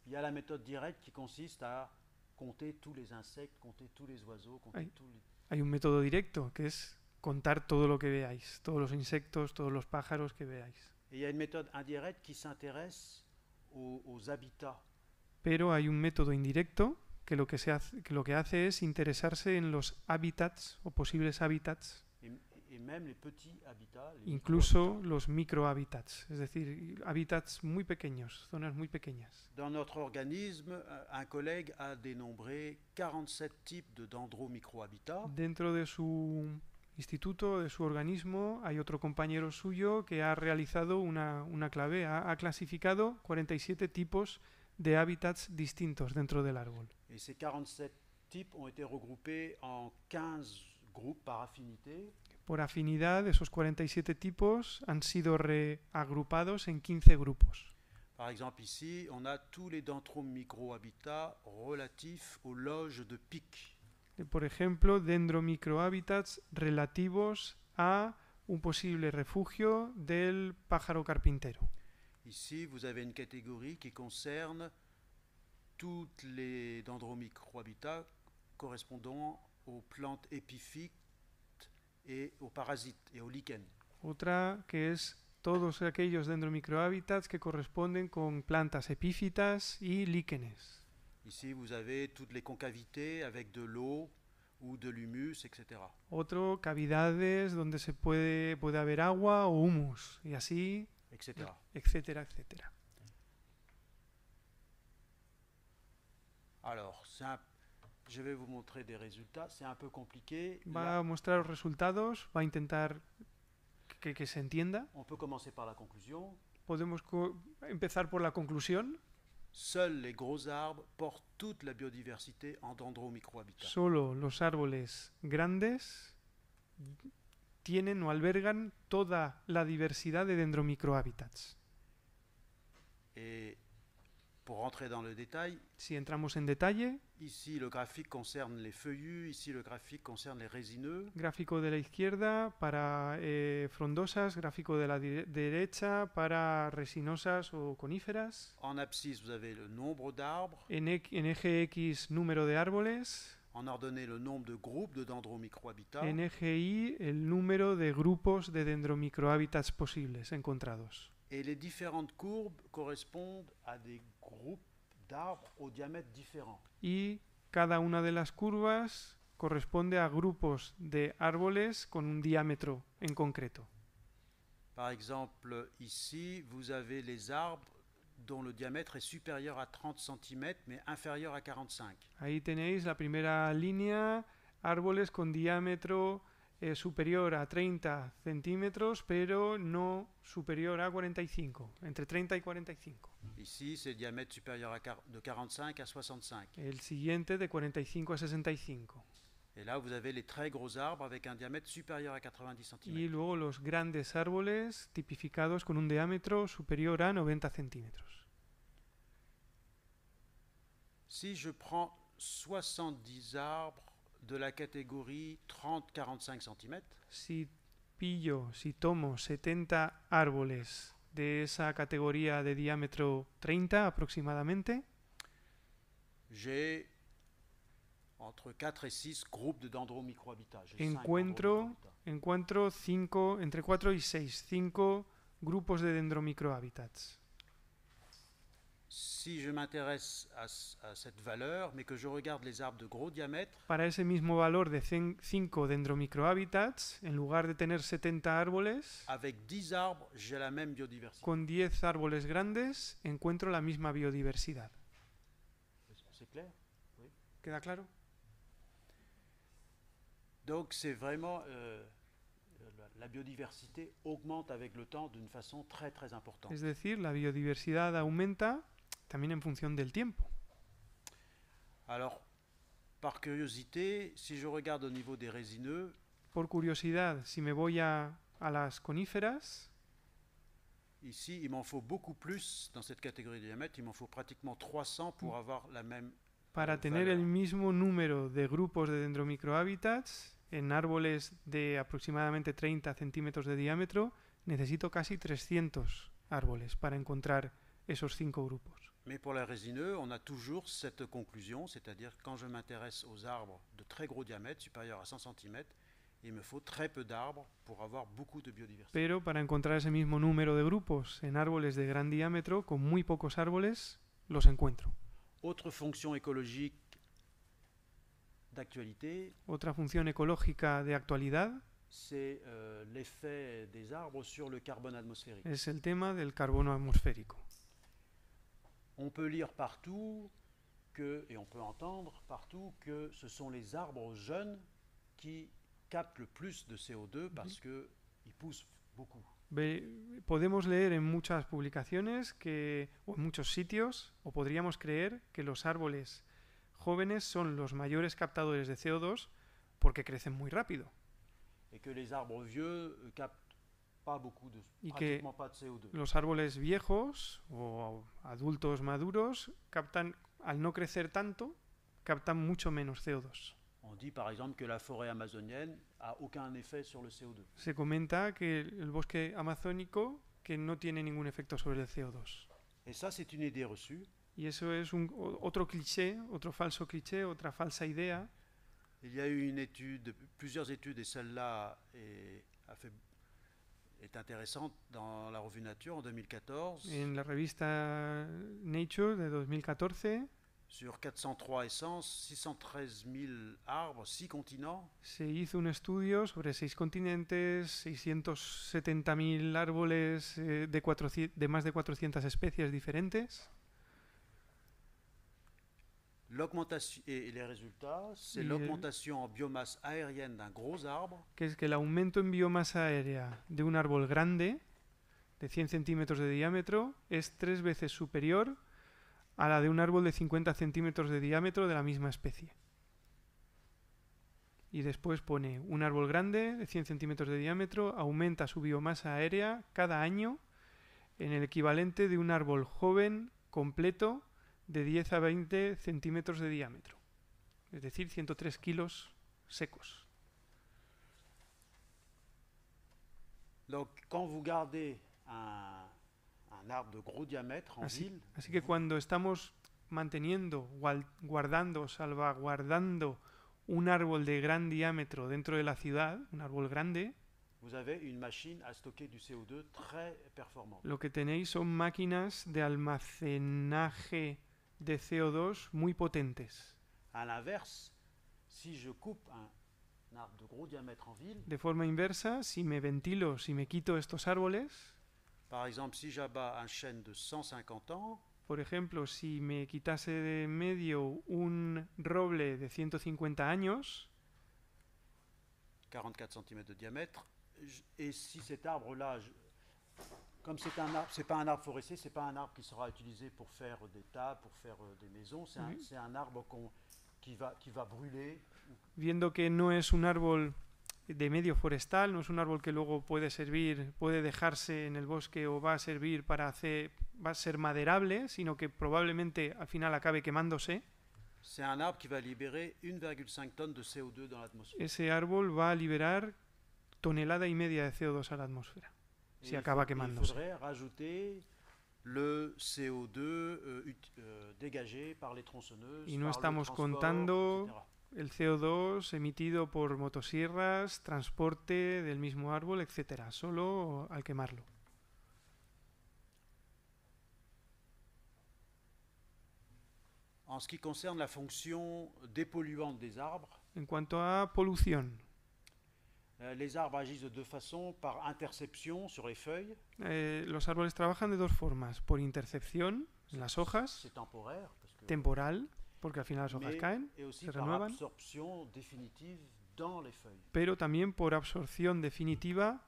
Il y a la méthode directe qui consiste à compter tous les insectes, compter tous les oiseaux, compter tous les... Hay un método directo que es contar todo lo que veáis, todos los insectos, todos los pájaros que veáis. Et il y a une méthode indirecte qui s'intéresse aux, aux habitats pero hay un método indirecto que lo que, se hace, lo que hace es interesarse en los hábitats o posibles hábitats incluso los microhábitats, es decir, hábitats muy pequeños, zonas muy pequeñas. Dentro de su instituto, de su organismo, hay otro compañero suyo que ha realizado una, clave, ha, clasificado 47 tipos de de hábitats distintos dentro del árbol. Por afinidad, esos 47 tipos han sido reagrupados en 15 grupos. Par exemple, ici, on a tous les relatifs de pic. Por ejemplo, dendromicrohabitats relativos a un posible refugio del pájaro carpintero. Ici, vous avez une catégorie qui concerne toutes les dendromicrohabitats correspondant aux plantes épiphytes et aux parasites et aux lichens. Otra que es todos aquellos dendromicrohabitats que corresponden con plantas epífitas y líquenes. Ici, vous avez toutes les concavités avec de l'eau ou de l'humus, etc. Otro, cavidades donde se puede, puede haber agua o humus, Et así etc. etc., etc. Alors, un, je vais vous montrer des résultats. C'est un peu compliqué. Va mostrar los resultados, va intentar que, que se entienda. On peut commencer par la conclusion. Podemos co empezar por la conclusión. Seuls les gros arbres portent toute la biodiversité en dendromicrohabitat. Solo los árboles grandes tienen o albergan toda la diversidad de dendromicrohábitats. Eh, si entramos en detalle, graphique concerne les le graphique concerne Gráfico de la izquierda para eh, frondosas, gráfico de la derecha para resinosas o coníferas. en eje X, número de árboles. en le nombre de groupes de dendromicrohabitats. NGI, el número de grupos de dendromicrohabitats posibles encontrados. Et les différentes courbes correspondent à des groupes d'arbres au diamètre différent. Y cada una de las curvas corresponde a grupos de árboles con un diámetro en concreto. Par exemple, ici, vous avez les arbres dont le diamètre est supérieur à 30 cm mais inférieur à 45. Ahí tenéis la primera línea, árboles con diámetro eh, superior a 30 centímetros pero no superior a 45, entre 30 y 45. Ici, c'est diamètre supérieur à de 45 à 65. El siguiente de 45 a 65. là, vous avez les très gros arbres avec un diamètre supérieur à 90 cm. Y luego los grandes árboles tipificados con un diámetro superior a 90 centímetros. Si je prends 70 arbres de la catégorie 30-45 cm. Si pillo, si tomo 70 árboles de esa categoría de diámetro 30 aproximadamente. J'ai entre 4 et 6 groupes de dendromicrohabitats. Encuentro, encuentro 5, entre 4 et 6, 5 grupos de dendromicrohabitats si je m'intéresse à, à, cette valeur, mais que je regarde les arbres de gros diamètre. Para ese mismo valor de 5 dendromicrohabitats, microhabitats, en lugar de tener 70 árboles, avec 10 arbres, j'ai la même biodiversité. Con 10 árboles grandes, encuentro la misma biodiversidad. C'est clair oui. Queda claro? Donc c'est vraiment euh, la biodiversité augmente avec le temps d'une façon très très importante. Es decir, la biodiversidad aumenta también en función del tiempo. par curiosité, si je regarde au niveau des résineux, por curiosidad, si me voy a, las coníferas, ici, il m'en faut beaucoup plus dans cette catégorie de diamètre il m'en faut pratiquement 300 pour avoir la même para tener el mismo número de grupos de dendromicrohabitats en árboles de aproximadamente 30 centímetros de diámetro, necesito casi 300 árboles para encontrar esos cinco grupos. Mais pour les résineux, on a toujours cette conclusion, c'est-à-dire quand je m'intéresse aux arbres de très gros diamètre, supérieur à 100 cm, il me faut très peu d'arbres pour avoir beaucoup de biodiversité. Pero para encontrar ese mismo número de grupos en árboles de gran diámetro con muy pocos árboles, los encuentro. Autre fonction écologique d'actualité. Otra función ecológica de actualidad. C'est l'effet des arbres sur le carbone atmosphérique. Es el tema del carbono atmosférico. On peut lire partout que, et on peut entendre partout que ce sont les arbres jeunes qui captent le plus de CO2 parce que qu'ils poussent beaucoup. podemos leer en muchas publicaciones que, o en muchos sitios, o podríamos creer que los árboles jóvenes son los mayores captadores de CO2 porque crecen muy rápido. Y que los árboles vieux euh, captent y que los árboles viejos o adultos maduros captan, al no crecer tanto, captan mucho menos CO2. Se comenta que el bosque amazónico que no tiene ningún efecto sobre el CO2. Y eso es un, otro cliché, otro falso cliché, otra falsa idea. Il y a plusieurs est intéressante dans la revue Nature en 2014. En la revista Nature de 2014. Sur 403 essences, 613 000 arbres, 6 continents. Se hizo un estudio sobre 6 continentes, 670.000 árboles eh, de, 400, de más de 400 especies diferentes. L'augmentation et les en gros Que es que el aumento en biomasa aérea de un árbol grande de 100 centímetros de diámetro es tres veces superior a la de un árbol de 50 centímetros de diámetro de la misma especie. Y después pone un árbol grande de 100 centímetros de diámetro aumenta su biomasa aérea cada año en el equivalente de un árbol joven completo de 10 a 20 centímetros de diámetro, es decir, 103 kilos secos. Así, así que cuando estamos manteniendo, guardando, salvaguardando un árbol de gran diámetro dentro de la ciudad, un árbol grande, Lo que tenéis son máquinas de almacenaje de CO2 muy potentes. À l'inverse, si un, de en forma inversa, si me ventilo, si me quito estos árboles, si de 150 ans, por ejemplo, si me quitase de medio un roble de 150 años, 44 centímetros de diámetro, y si cet arbre-là, comme c'est un arbre, c'est pas un arbre forestier, c'est pas un arbre qui sera utilisé pour faire des tables, pour faire euh, des maisons, c'est un, mm. un, árbol con, qui, va, qui va brûler. Viendo que no es un árbol de medio forestal, no es un árbol que luego puede servir, puede dejarse en el bosque o va a servir para hacer, va a ser maderable, sino que probablemente al final acabe quemándose. C'est un arbre qui va libérer 1,5 tonnes de CO2 dans l'atmosphère. Ese árbol va a liberar tonelada y media de CO2 a la atmósfera se acaba quemándose. Euh, euh, y no estamos contando el CO2 emitido por motosierras, transporte del mismo árbol, etcétera, solo al quemarlo. En ce qui concerne la fonction de des arbres, en cuanto a polución, de los árboles trabajan de dos formas, por intercepción en las hojas, temporal, porque al final las hojas caen, se renuevan, pero también por absorción definitiva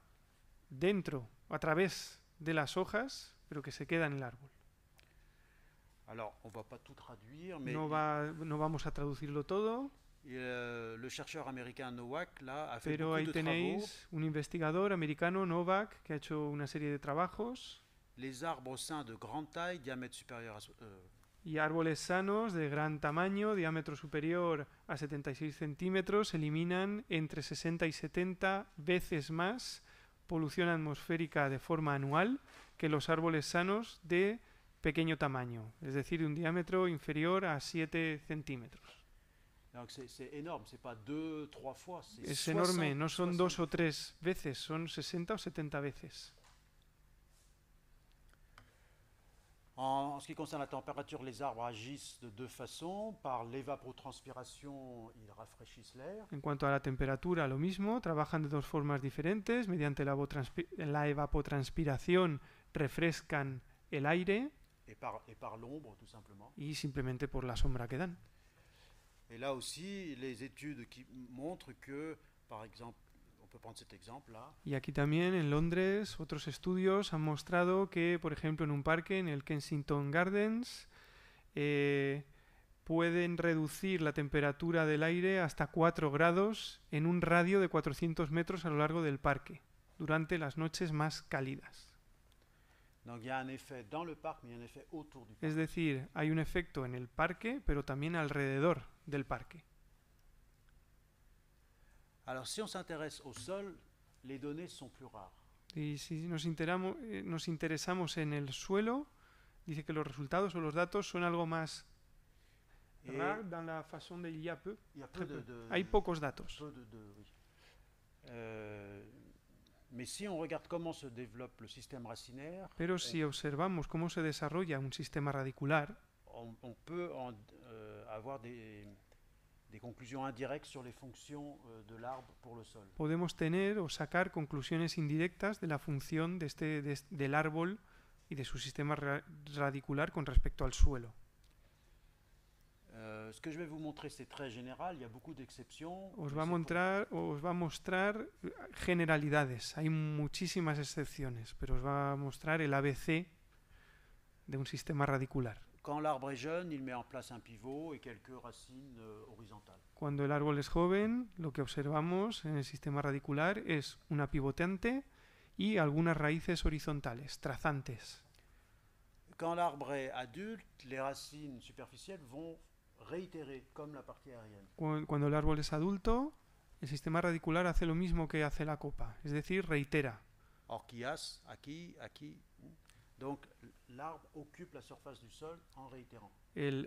dentro, a través de las hojas, pero que se queda en el árbol. no vamos a traducirlo todo. Euh, Pero ahí tenéis un investigador americano, Novak, que ha hecho una serie de trabajos. Los euh, y árboles sanos de gran tamaño, diámetro superior a 76 centímetros, eliminan entre 60 y 70 veces más polución atmosférica de forma anual que los árboles sanos de pequeño tamaño, es decir, un diámetro inferior a 7 centímetros. Es enorme, no son dos o tres veces, son 60 o 70 veces. En ce qui la température, les agissent de deux façons. Par l'évapotranspiration, En cuanto a la temperatura, lo mismo, trabajan de dos formas diferentes. Mediante la, evapotranspiración refrescan el aire. Y simplemente por la sombra que dan. Y aquí también en Londres, otros estudios han mostrado que, por ejemplo, en un parque, en el Kensington Gardens, eh, pueden reducir la temperatura del aire hasta 4 grados en un radio de 400 metros a lo largo del parque, durante las noches más cálidas. Es decir, hay un efecto en el parque, pero también alrededor del parque. Alors si on s'intéresse au sol, les données sont plus rares. Y si nos, eh, nos interesamos en el suelo, dice que los resultados o los datos son algo más eh, raros dans la façon de y a peu. Y a peu de, de, Hay pocos datos. Peu de, oui. euh, mais si on regarde comment se développe le système racinaire, Pero si observamos cómo se desarrolla un sistema radicular, on peut en, euh, avoir des, des conclusions indirectes sur euh, sol. Podemos tener o sacar conclusiones indirectas de la función de este, del árbol y de su sistema radicular con respecto al suelo. Euh, que je vais a Os, os va a mostrar generalidades, hay muchísimas excepciones, pero os va a mostrar el ABC de un sistema radicular. Quand l'arbre est jeune, il met en place un pivot et quelques racines euh, horizontales. Cuando el árbol es joven, lo que observamos en el sistema radicular es una pivotante y algunas raíces horizontales, trazantes. Quand l'arbre est adulte, les racines superficielles vont réitérer comme la partie aérienne. Cuando el árbol es adulto, el sistema radicular hace lo mismo que hace la copa, es decir, reitera. Orquías, aquí, aquí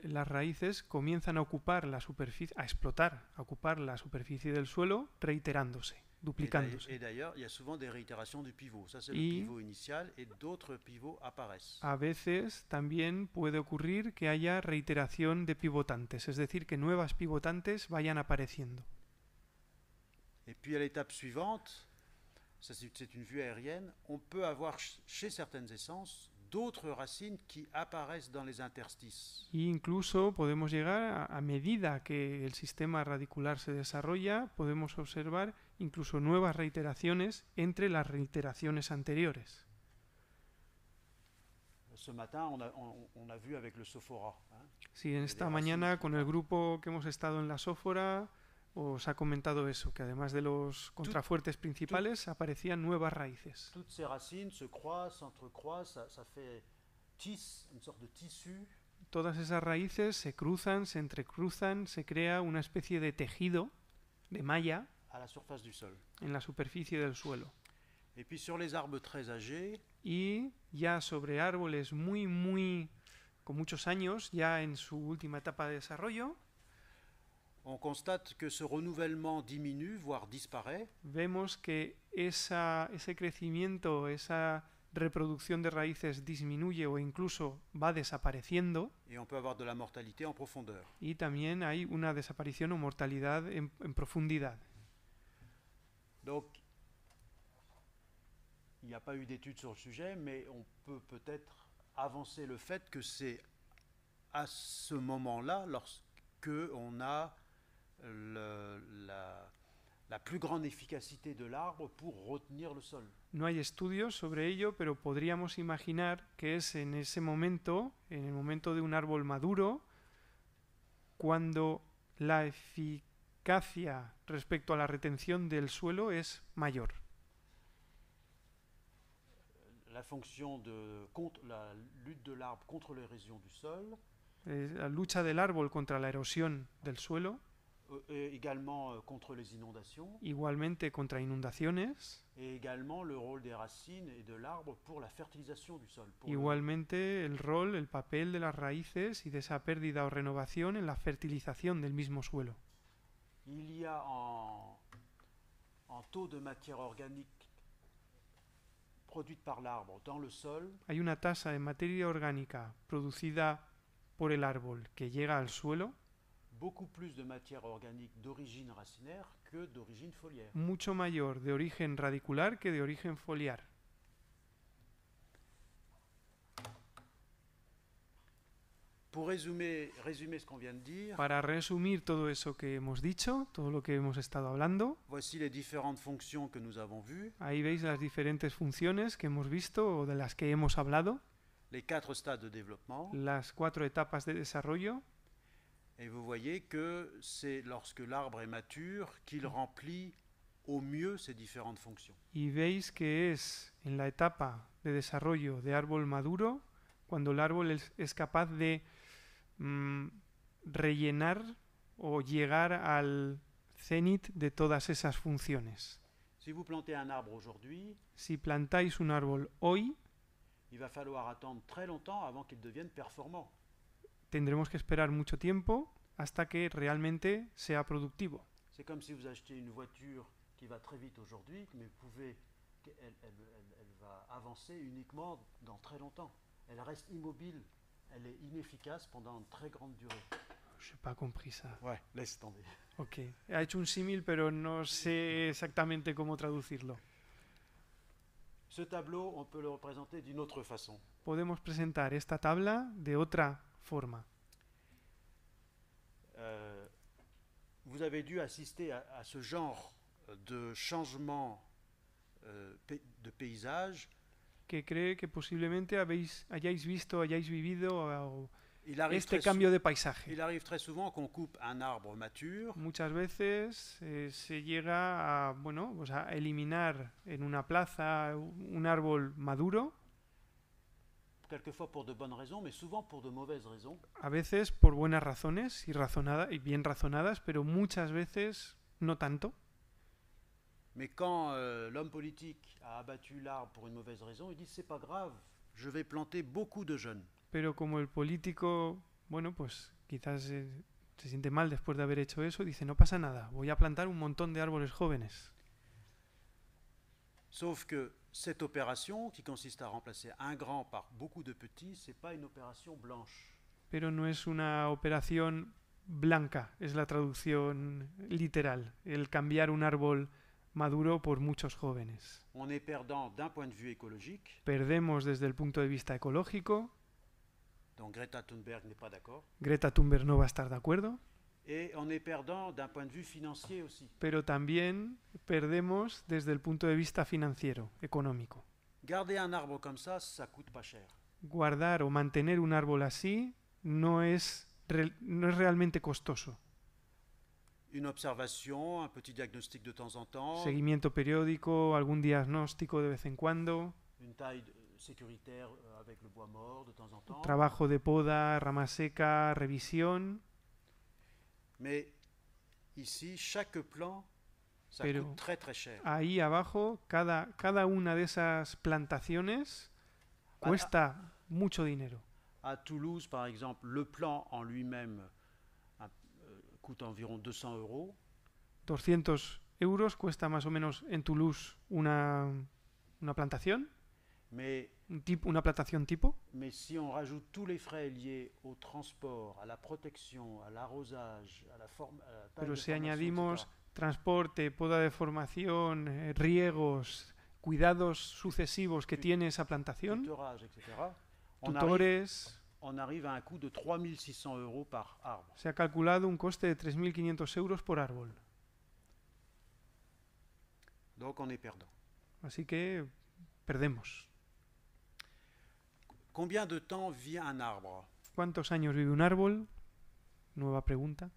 las raíces comienzan a ocupar la superficie, a explotar, a ocupar la superficie del suelo reiterándose, duplicándose. y a veces también puede ocurrir que haya reiteración de pivotantes, es decir, que nuevas pivotantes vayan apareciendo. luego, puis la l'étape suivante, c'est une vue aérienne, on peut avoir chez certaines essences d'autres racines qui apparaissent dans les interstices. Y e incluso podemos llegar a, medida que el sistema radicular se desarrolla, podemos observar incluso nuevas reiteraciones entre las reiteraciones anteriores. Ce matin, on a, on, a vu avec le sophora, hein? Sí, esta mañana con el grupo que hemos estado en la sófora os ha comentado eso, que además de los contrafuertes principales aparecían nuevas raíces. Todas esas raíces se cruzan, se entrecruzan, se crea una especie de tejido, de malla, sol. en la superficie del suelo. y ya sobre árboles muy, muy, con muchos años, ya en su última etapa de desarrollo, on constate que ce renouvellement diminue, voire disparaît. Vemos que esa, ese crecimiento, esa reproducción de raíces disminuye o incluso va desapareciendo. Et on peut avoir de la mortalité en profondeur. Y también hay una desaparición o mortalidad en, en profundidad. Donc, il n'y a pas eu d'études sur le sujet, mais on peut peut-être avancer le fait que c'est à ce moment-là, lorsque on a la, la plus grande del de l'arbre pour retenir le sol. No hay estudios sobre ello, pero podríamos imaginar que es en ese momento, en el momento de un árbol maduro, cuando la eficacia respecto a la retención del suelo es mayor. La función de eh, la lucha del árbol contra la erosión del suelo. Euh, euh, également euh, les Igualmente contra inundaciones. racines de pour la sol. Igualmente el rol, el papel de las raíces y de esa pérdida o renovación en la fertilización del mismo suelo. en, taux de matière organique produite par l'arbre sol. Hay una tasa de materia orgánica producida por el árbol que llega al suelo plus de matière organique Mucho mayor de origen radicular que de origen foliar. Para resumir todo eso que hemos dicho, todo lo que hemos estado hablando, ahí veis las diferentes funciones que hemos visto o de las que hemos hablado, las cuatro etapas de desarrollo, Et vous voyez que c'est lorsque l'arbre est mature qu'il remplit au mieux ses différentes fonctions. vous veis que es en la etapa de desarrollo de árbol maduro cuando el árbol es, de mm, rellenar o llegar al cenit de todas esas funciones. Si vous plantez un arbre aujourd'hui, si plantáis un árbol il va falloir attendre très longtemps avant qu'il devienne performant. tendremos que esperar mucho tiempo hasta que realmente sea productivo. C'est comme si vous achetez une voiture qui va très vite aujourd'hui, mais vous pouvez, elle, elle, elle, elle, va avancer uniquement dans très longtemps. Elle reste immobile, elle est inefficace pendant une très grande durée. Je n'ai pas compris ça. Ouais, laisse tomber. Ok, ha hecho un símil, pero no sé exactamente cómo traducirlo. Ce tableau, on peut le représenter d'une autre façon. Podemos presentar esta tabla de otra forma. Euh, vous avez dû assister à, à, ce genre de changement euh, de paysage. Que cree que posiblemente habéis, hayáis visto, hayáis vivido il este cambio de paisaje. Il arrive très souvent qu'on coupe un arbre mature. Muchas veces eh, se llega a, bueno, pues a eliminar en una plaza un árbol maduro. quelquefois pour de bonnes raisons, mais souvent pour de mauvaises raisons. A veces por buenas razones y, razonada, y bien razonadas, pero muchas veces no tanto. Mais quand euh, l'homme politique a abattu l'arbre pour une mauvaise raison, il dit c'est pas grave, je vais planter beaucoup de jeunes. Pero como el político, bueno, pues quizás eh, se siente mal después de haber hecho eso, dice no pasa nada, voy a plantar un montón de árboles jóvenes. Sauf que Cette opération, qui consiste à remplacer un grand par beaucoup de petits, c'est pas une opération blanche. Pero no es una operación blanca, es la traducción literal, el cambiar un árbol maduro por muchos jóvenes. On est perdant d'un point de vue écologique. Perdemos desde el punto de vista ecológico. Donc Greta Thunberg n'est pas d'accord. Greta Thunberg no va a estar de acuerdo. Pero también perdemos desde el punto de vista financiero, económico. Guardar o mantener un árbol así no es, no es realmente costoso. un Seguimiento periódico, algún diagnóstico de vez en cuando. Trabajo de poda, rama seca, revisión. Pero ahí abajo, cada, cada una de esas plantaciones cuesta mucho dinero. a Toulouse, por ejemplo el plan en lui-même euh, coûte environ 200 euros. 200 euros cuesta más o menos en Toulouse una, una plantación un tipo, una plantación tipo. Mais si on rajoute tous les frais liés au transport, à la protection, à l'arrosage, à la forme, Pero si añadimos transporte, poda de formación, eh, riegos, cuidados sucesivos que tiene esa plantación, tutorage, etc., tutores. On arrive, on arrive à un coût de 3600 euros par arbre. Se ha calculado un coste de 3.500 euros por árbol. Donc on est perdant. Así que perdemos. Combien de temps vit un arbre ¿Cuántos años vive un árbol? Nueva pregunta.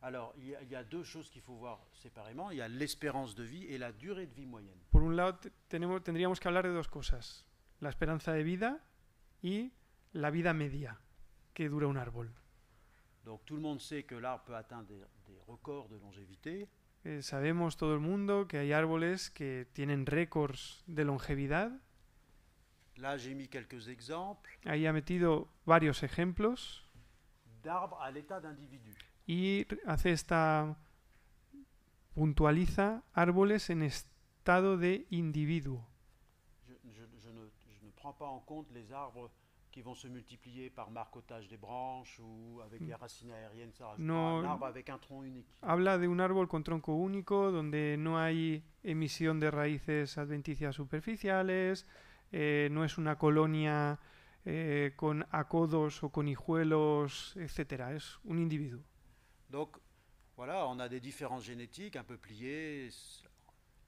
Alors, il y, a, il y a deux choses qu'il faut voir séparément. Il y a l'espérance de vie et la durée de vie moyenne. Por un lado, tenemos, tendríamos que hablar de dos cosas. La esperanza de vida y la vida media que dura un árbol. Donc tout le monde sait que l'arbre peut atteindre des, des records de longévité. Eh, sabemos todo el mundo que hay árboles que tienen récords de longevidad Là, j'ai mis quelques exemples. Ahí ha metido varios ejemplos. D'arbre à l'état d'individu. Y hace esta puntualiza árboles en estado de individuo. Je, je, je, ne, je ne prends pas en compte les arbres qui vont se multiplier par marcotage des branches ou avec les mm. racines aériennes. Ça no, un arbre avec un tronc unique. Habla de un árbol con tronco único donde no hay emisión de raíces adventicias superficiales eh, no es una colonia eh, con acodos o con hijuelos, etcétera. Es un individuo. Donc, voilà, on a des différences génétiques un peu pliées.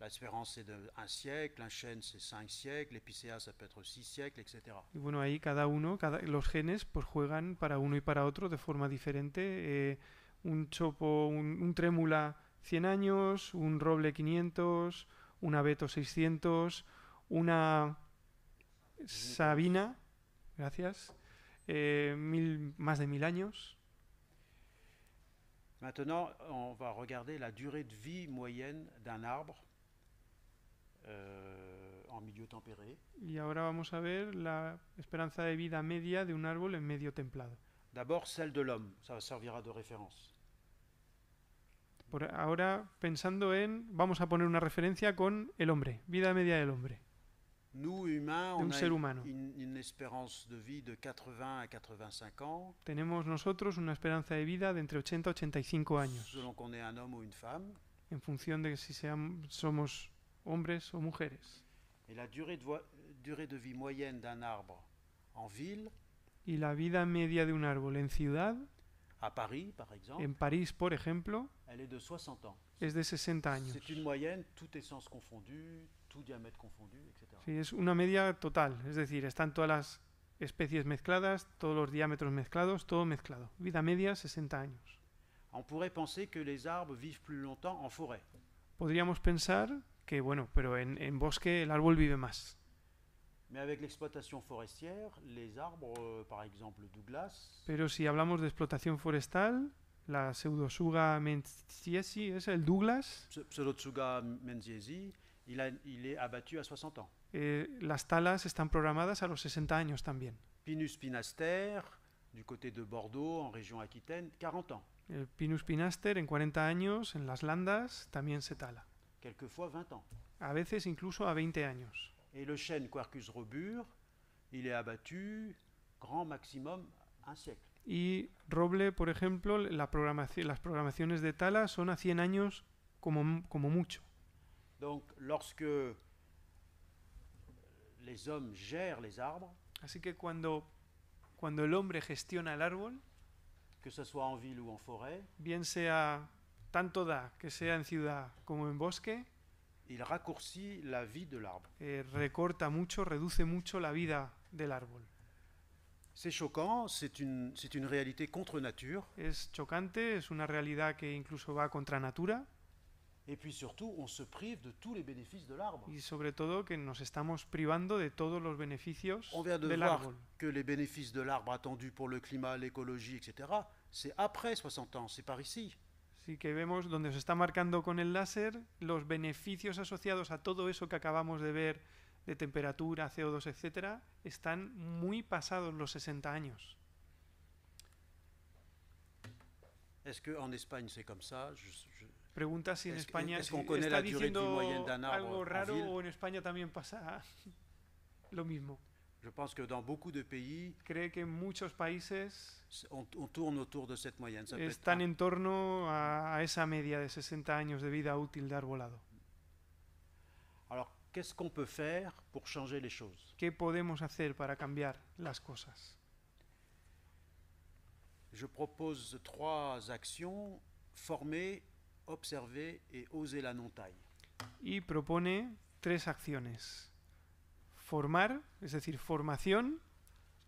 L'espérance, c'est un siècle, un chêne, c'est cinq siècles, l'épicéa, ça peut être six siècles, etc. Y bueno, ahí cada uno, cada, los genes, pues juegan para uno y para otro de forma diferente. Eh, un chopo, un, un trémula 100 años, un roble 500, un abeto 600, una Sabina, gracias. Eh, más de mil años. Y ahora vamos a ver la esperanza de vida media de un árbol en medio templado. D'abord celle de l'homme, ça de référence. Por ahora pensando en, vamos a poner una referencia con el hombre, vida media del hombre. Nous, humains, de un on ser a humano. Une, une espérance de vie de 80 à 85 ans. Tenemos nosotros una esperanza de vida de entre 80 a 85 años. Selon qu'on est un homme ou une femme. En función de si seamos, somos hombres o mujeres. Et la durée de, durée de vie moyenne d'un arbre en ville. Y la vida media de un árbol en ciudad. A Paris, par exemple. En París, por ejemplo. Elle est de 60 ans. Es de 60 años. C'est une moyenne, toutes essences confondues. Sí, es una media total, es decir, están todas las especies mezcladas, todos los diámetros mezclados, todo mezclado. Vida media 60 años. penser que les arbres vivent plus longtemps en Podríamos pensar que bueno, pero en, bosque el árbol vive más. Pero si hablamos de explotación forestal, la pseudosuga menziesi es el Douglas, Pseudotsuga Il, est abattu à 60 ans. Et eh, talas sont programmées à 60 ans Pinus pinaster, du côté de Bordeaux, en région Aquitaine, 40 ans. Eh, Pinus pinaster, en 40 ans, en las landas, también se tala. Quelquefois 20 ans. A veces incluso a 20 ans. Et le chêne Quercus robur, il est abattu, grand maximum, un siècle. Et roble, por exemple, la programmations de tala sont à 100 ans, comme como mucho. Donc, lorsque les hommes gèrent les arbres, Así que cuando, cuando el hombre gestiona el árbol, que ce soit en ville ou en forêt, bien sea tanto da que sea en ciudad como en bosque, il raccourcit la vie de l'arbre. eh, recorta mucho, reduce mucho la vida del árbol. C'est choquant, c'est une, c'est une réalité contre nature, Es chocante, es una realidad que incluso va contra natura, et puis surtout, on se prive de tous les bénéfices de l'arbre. Y sobre todo que nos estamos privando de todos los beneficios On vient de, voir que les bénéfices de l'arbre attendus pour le climat, l'écologie, etc., c'est après 60 ans, c'est par ici. Si que vemos donde se está marcando con el láser los beneficios asociados a todo eso que acabamos de ver de temperatura, CO2, etc., están muy pasados los 60 años. Est-ce en Espagne c'est comme ça je, Pregunta si en es España que, es si está diciendo algo raro o en España también pasa [LAUGHS] lo mismo. Je pense que dans beaucoup de pays, cree que muchos países on, on tourne autour de cette moyenne. Ça están peut être... en torno a, a, esa media de 60 años de vida útil de arbolado. Alors, qu'est-ce qu'on peut faire pour changer les choses ¿Qué podemos hacer para cambiar las cosas? Je propose trois actions former observer et oser la non Y propone tres acciones. Formar, es decir, formación,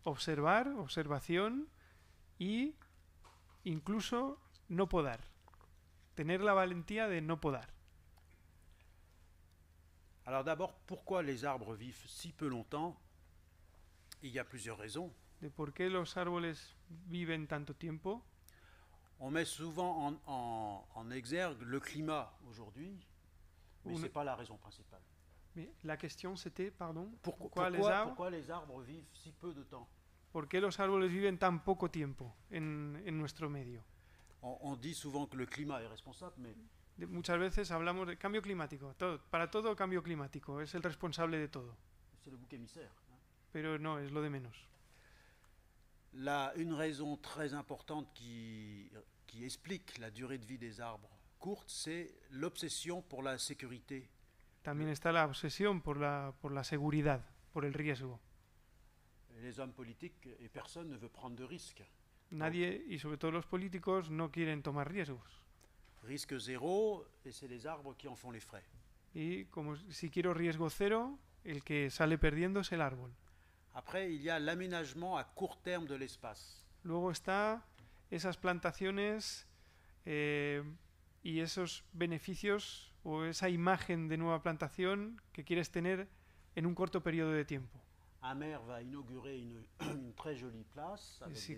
observar, observación y incluso no podar. Tener la valentía de no podar. Alors d'abord, pourquoi les arbres vivent si peu longtemps Il y a plusieurs raisons. De por qué los árboles viven tanto tiempo. on met souvent en, en, en exergue le climat aujourd'hui, mais ce n'est pas la raison principale. Mais la question c'était, pardon, pourquoi, pourquoi, les arbres, pourquoi, les arbres, vivent si peu de temps Pourquoi les arbres vivent tan poco tiempo en, en nuestro medio on, on, dit souvent que le climat est responsable, mais... muchas veces hablamos de cambio climático. Todo, para todo cambio climático es el responsable de todo. C'est le bouc émissaire. Hein? Pero no, es lo de menos. La une raison très importante qui qui explique la durée de vie des arbres courte, c'est l'obsession pour la sécurité. También está la obsesión por la, por la seguridad, por el riesgo. Les hommes politiques et personne ne veut prendre de risques. Nadie, y sobre todo los políticos, no quieren tomar riesgos. Risque zéro, et c'est les arbres qui en font les frais. Y como si quiero riesgo cero, el que sale perdiendo es el árbol. Après, il y a l'aménagement à court terme de l'espace. Luego está esas plantaciones eh, y esos beneficios o esa imagen de nueva plantación que quieres tener en un corto periodo de tiempo. Amer va a [CLEARS THROAT]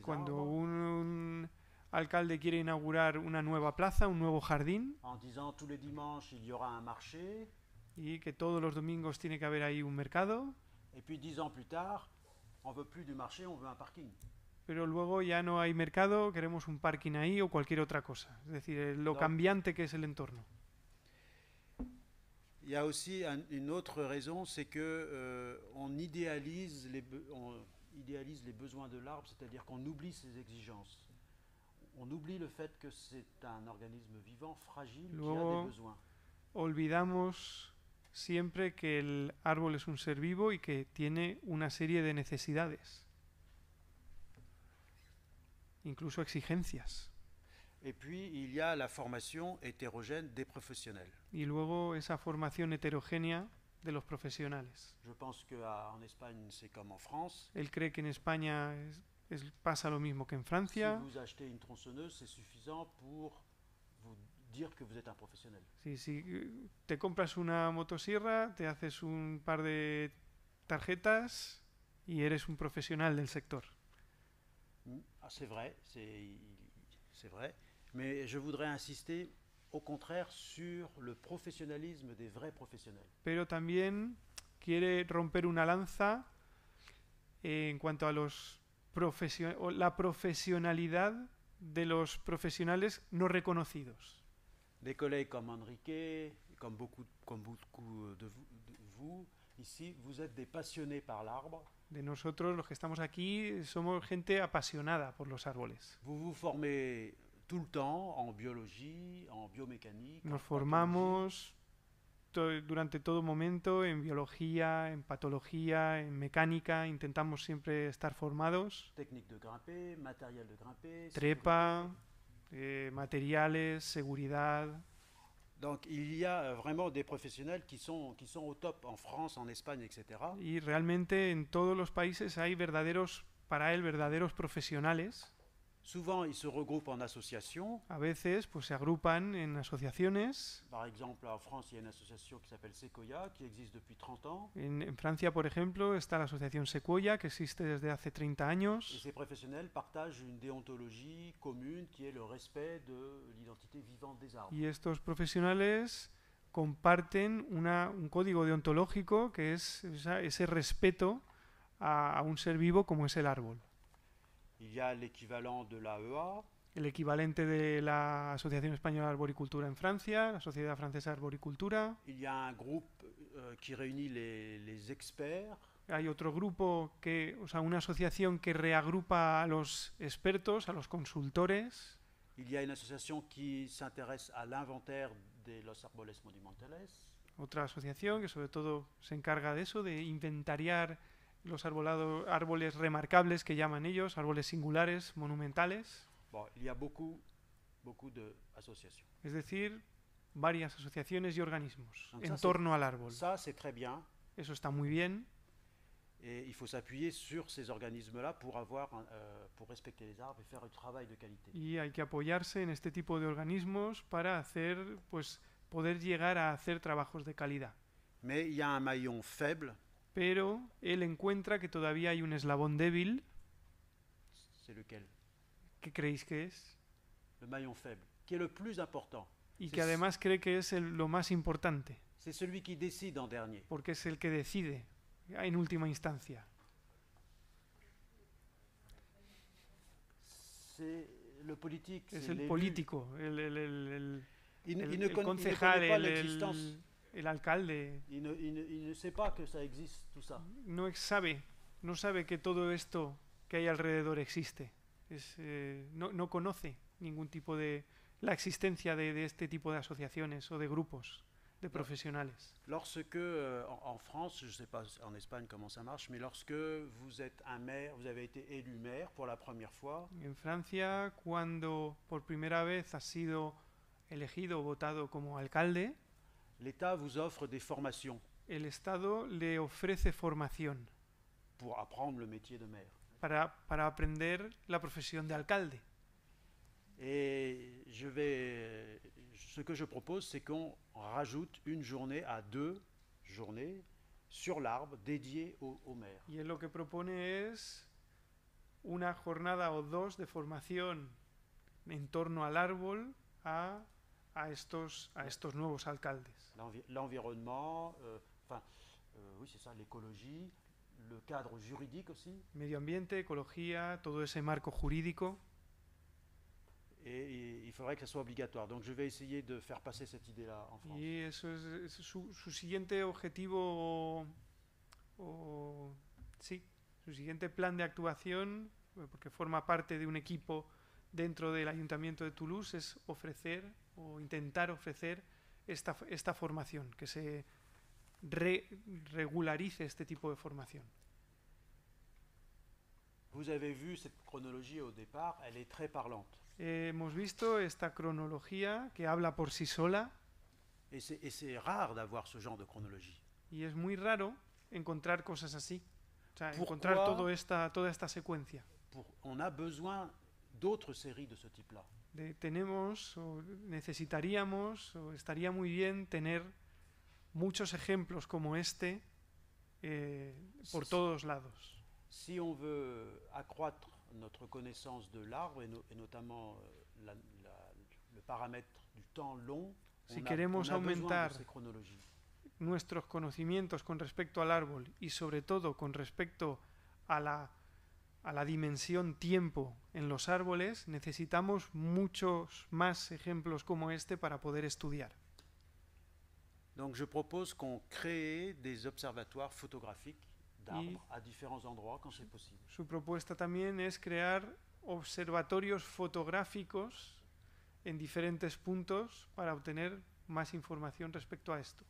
cuando un, alcalde quiere inaugurar una nueva plaza, un nuevo jardín, y que todos los domingos tiene que haber ahí un mercado, y puis 10 años más tarde, on veut más de marché, on veut un parking pero luego ya no hay mercado, queremos un parking ahí o cualquier otra cosa. Es decir, eh, lo cambiante que es el entorno. Il y a aussi un, une c'est que idealizamos euh, on, idéalise les on idéalise les besoins de l'arbre, c'est-à-dire qu'on oublie ses exigences. On oublie le fait que c'est un organisme vivant, fragile, Luego, qui Olvidamos siempre que el árbol es un ser vivo y que tiene una serie de necesidades incluso exigencias. il y a la formation hétérogène Y luego esa formación heterogénea de los profesionales. Él cree que en España pasa lo mismo que en Francia. si te compras una motosierra, te haces un par de tarjetas y eres un profesional del sector. Ah, c'est vrai, c'est vrai. Mais je voudrais insister au contraire sur le professionnalisme des vrais professionnels. Pero también veut romper une lanza en cuanto a los la professionnalité de los profesionales no reconocidos. Des collègues comme Enrique, comme beaucoup, comme beaucoup de vous De nosotros, los que estamos aquí, somos gente apasionada por los árboles. Nos formamos durante todo momento en biología, en patología, en mecánica. Intentamos siempre estar formados. Trepa, eh, materiales, seguridad. Donc il y a vraiment des professionnels qui sont, qui sont au top en France, en Espagne, etc. Y realmente en todos los países hay verdaderos, para él, verdaderos profesionales. Souvent, ils se regroupent en associations. A veces, pues se agrupan en asociaciones. Par exemple, en France, il y a une association qui s'appelle Sequoia, qui existe depuis 30 ans. En, en, Francia, por ejemplo, está la asociación Sequoia, que existe desde hace 30 años. Et ces professionnels partagent une déontologie commune, qui est le respect de l'identité vivante des arbres. Y estos profesionales comparten una, un código deontológico que es esa, ese respeto a, a un ser vivo como es el árbol de e El equivalente de la Asociación Española de Arboricultura en Francia, la Sociedad Francesa de Arboricultura. y euh, les, Hay otro grupo que, o sea, una asociación que reagrupa a los expertos, a los consultores. y de los monumentales. Otra asociación que sobre todo se encarga de eso, de inventariar los árboles remarcables que llaman ellos, árboles singulares, monumentales. y a de Es decir, varias asociaciones y organismos en torno al árbol. Eso está muy bien. faut sur ces Y hay que apoyarse en este tipo de organismos para hacer, pues, poder llegar a hacer trabajos de calidad. Pero hay un maillon faible pero él encuentra que todavía hay un eslabón débil. ¿Qué creéis que es? Y que además cree que es lo más importante. Porque es el que decide en última instancia. Es el político, el, el, el, el alcalde. Y no, y, no, y no sabe que ça existe, todo eso. No sabe, no sabe que todo esto que hay alrededor existe. Es, eh, no, no, conoce ningún tipo de la existencia de, de, este tipo de asociaciones o de grupos de profesionales. Lorsque euh, en France, je sais pas en Espagne comment ça marche, mais lorsque vous êtes un maire, vous avez été élu maire pour la première fois. En Francia, cuando por primera vez has sido elegido o votado como alcalde. L'État vous offre des formations el Estado le ofrece formación pour apprendre le métier de maire. para, para aprender la profesión de alcalde. Et je vais, ce que je propose, c'est qu'on rajoute une journée à deux journées sur l'arbre dédiée au, au maire. Y lo que propone es una jornada o dos de formación en torno al árbol a a estos, a estos nuevos alcaldes. L'environnement, euh, enfin, euh, oui, c'est ça, l'écologie, le cadre juridique aussi. Medio ambiente, ecología, todo ese marco jurídico. y et il faudrait que eso soit obligatoire. Donc je vais essayer de faire passer cette idée-là en France. Y eso es, su, su, siguiente objetivo, o, sí, su siguiente plan de actuación, porque forma parte de un equipo dentro del Ayuntamiento de Toulouse, es ofrecer o intentar ofrecer esta, esta formación, que se regularice este tipo de formación. Vous avez vu cette chronologie au départ, elle est très parlante. hemos visto esta cronología que habla por sí sola. d'avoir ce genre de Y es muy raro encontrar cosas así. encontrar toda esta, toda esta secuencia. on a besoin d'autres de ce type tenemos o necesitaríamos o estaría muy bien tener muchos ejemplos como este eh, por todos lados. Si connaissance de notamment si queremos aumentar nuestros conocimientos con respecto al árbol y sobre todo con respecto a la a la dimensión tiempo en los árboles, necesitamos muchos más ejemplos como este para poder estudiar. Donc je propose qu'on crée des observatoires photographiques d'arbres à différents endroits quand c'est possible. Su propuesta también es crear observatorios fotográficos en diferentes puntos para obtener más información respecto a esto.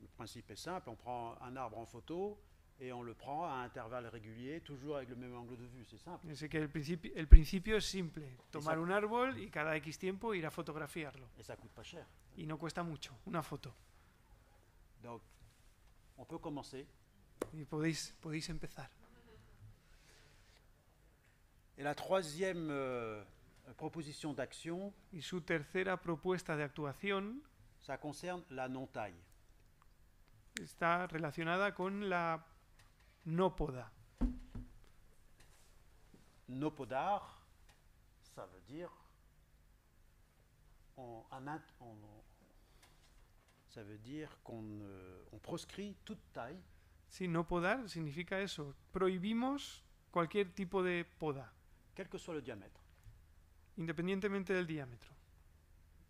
Le principe est simple, on prend un arbre en photo, et on le prend à intervalles réguliers, toujours avec le même angle de vue, c'est simple. C'est que le principe, le principe est simple, tomar un árbol et cada X tiempo ir a fotografiarlo. Et ça coûte pas cher. Y no cuesta mucho, una foto. Donc, on peut commencer. Y podéis, podéis commencer. Et la troisième euh, proposition d'action. Et su tercera propuesta de actuación. Ça concerne la non-taille. Está relacionada con la No poda No podar, ça veut dire on, on, ça veut dire qu'on euh, proscrit toute taille. Si no podar significa eso, prohibimos cualquier tipo de poda. Quel que soit le diamètre. indépendamment del diámetro.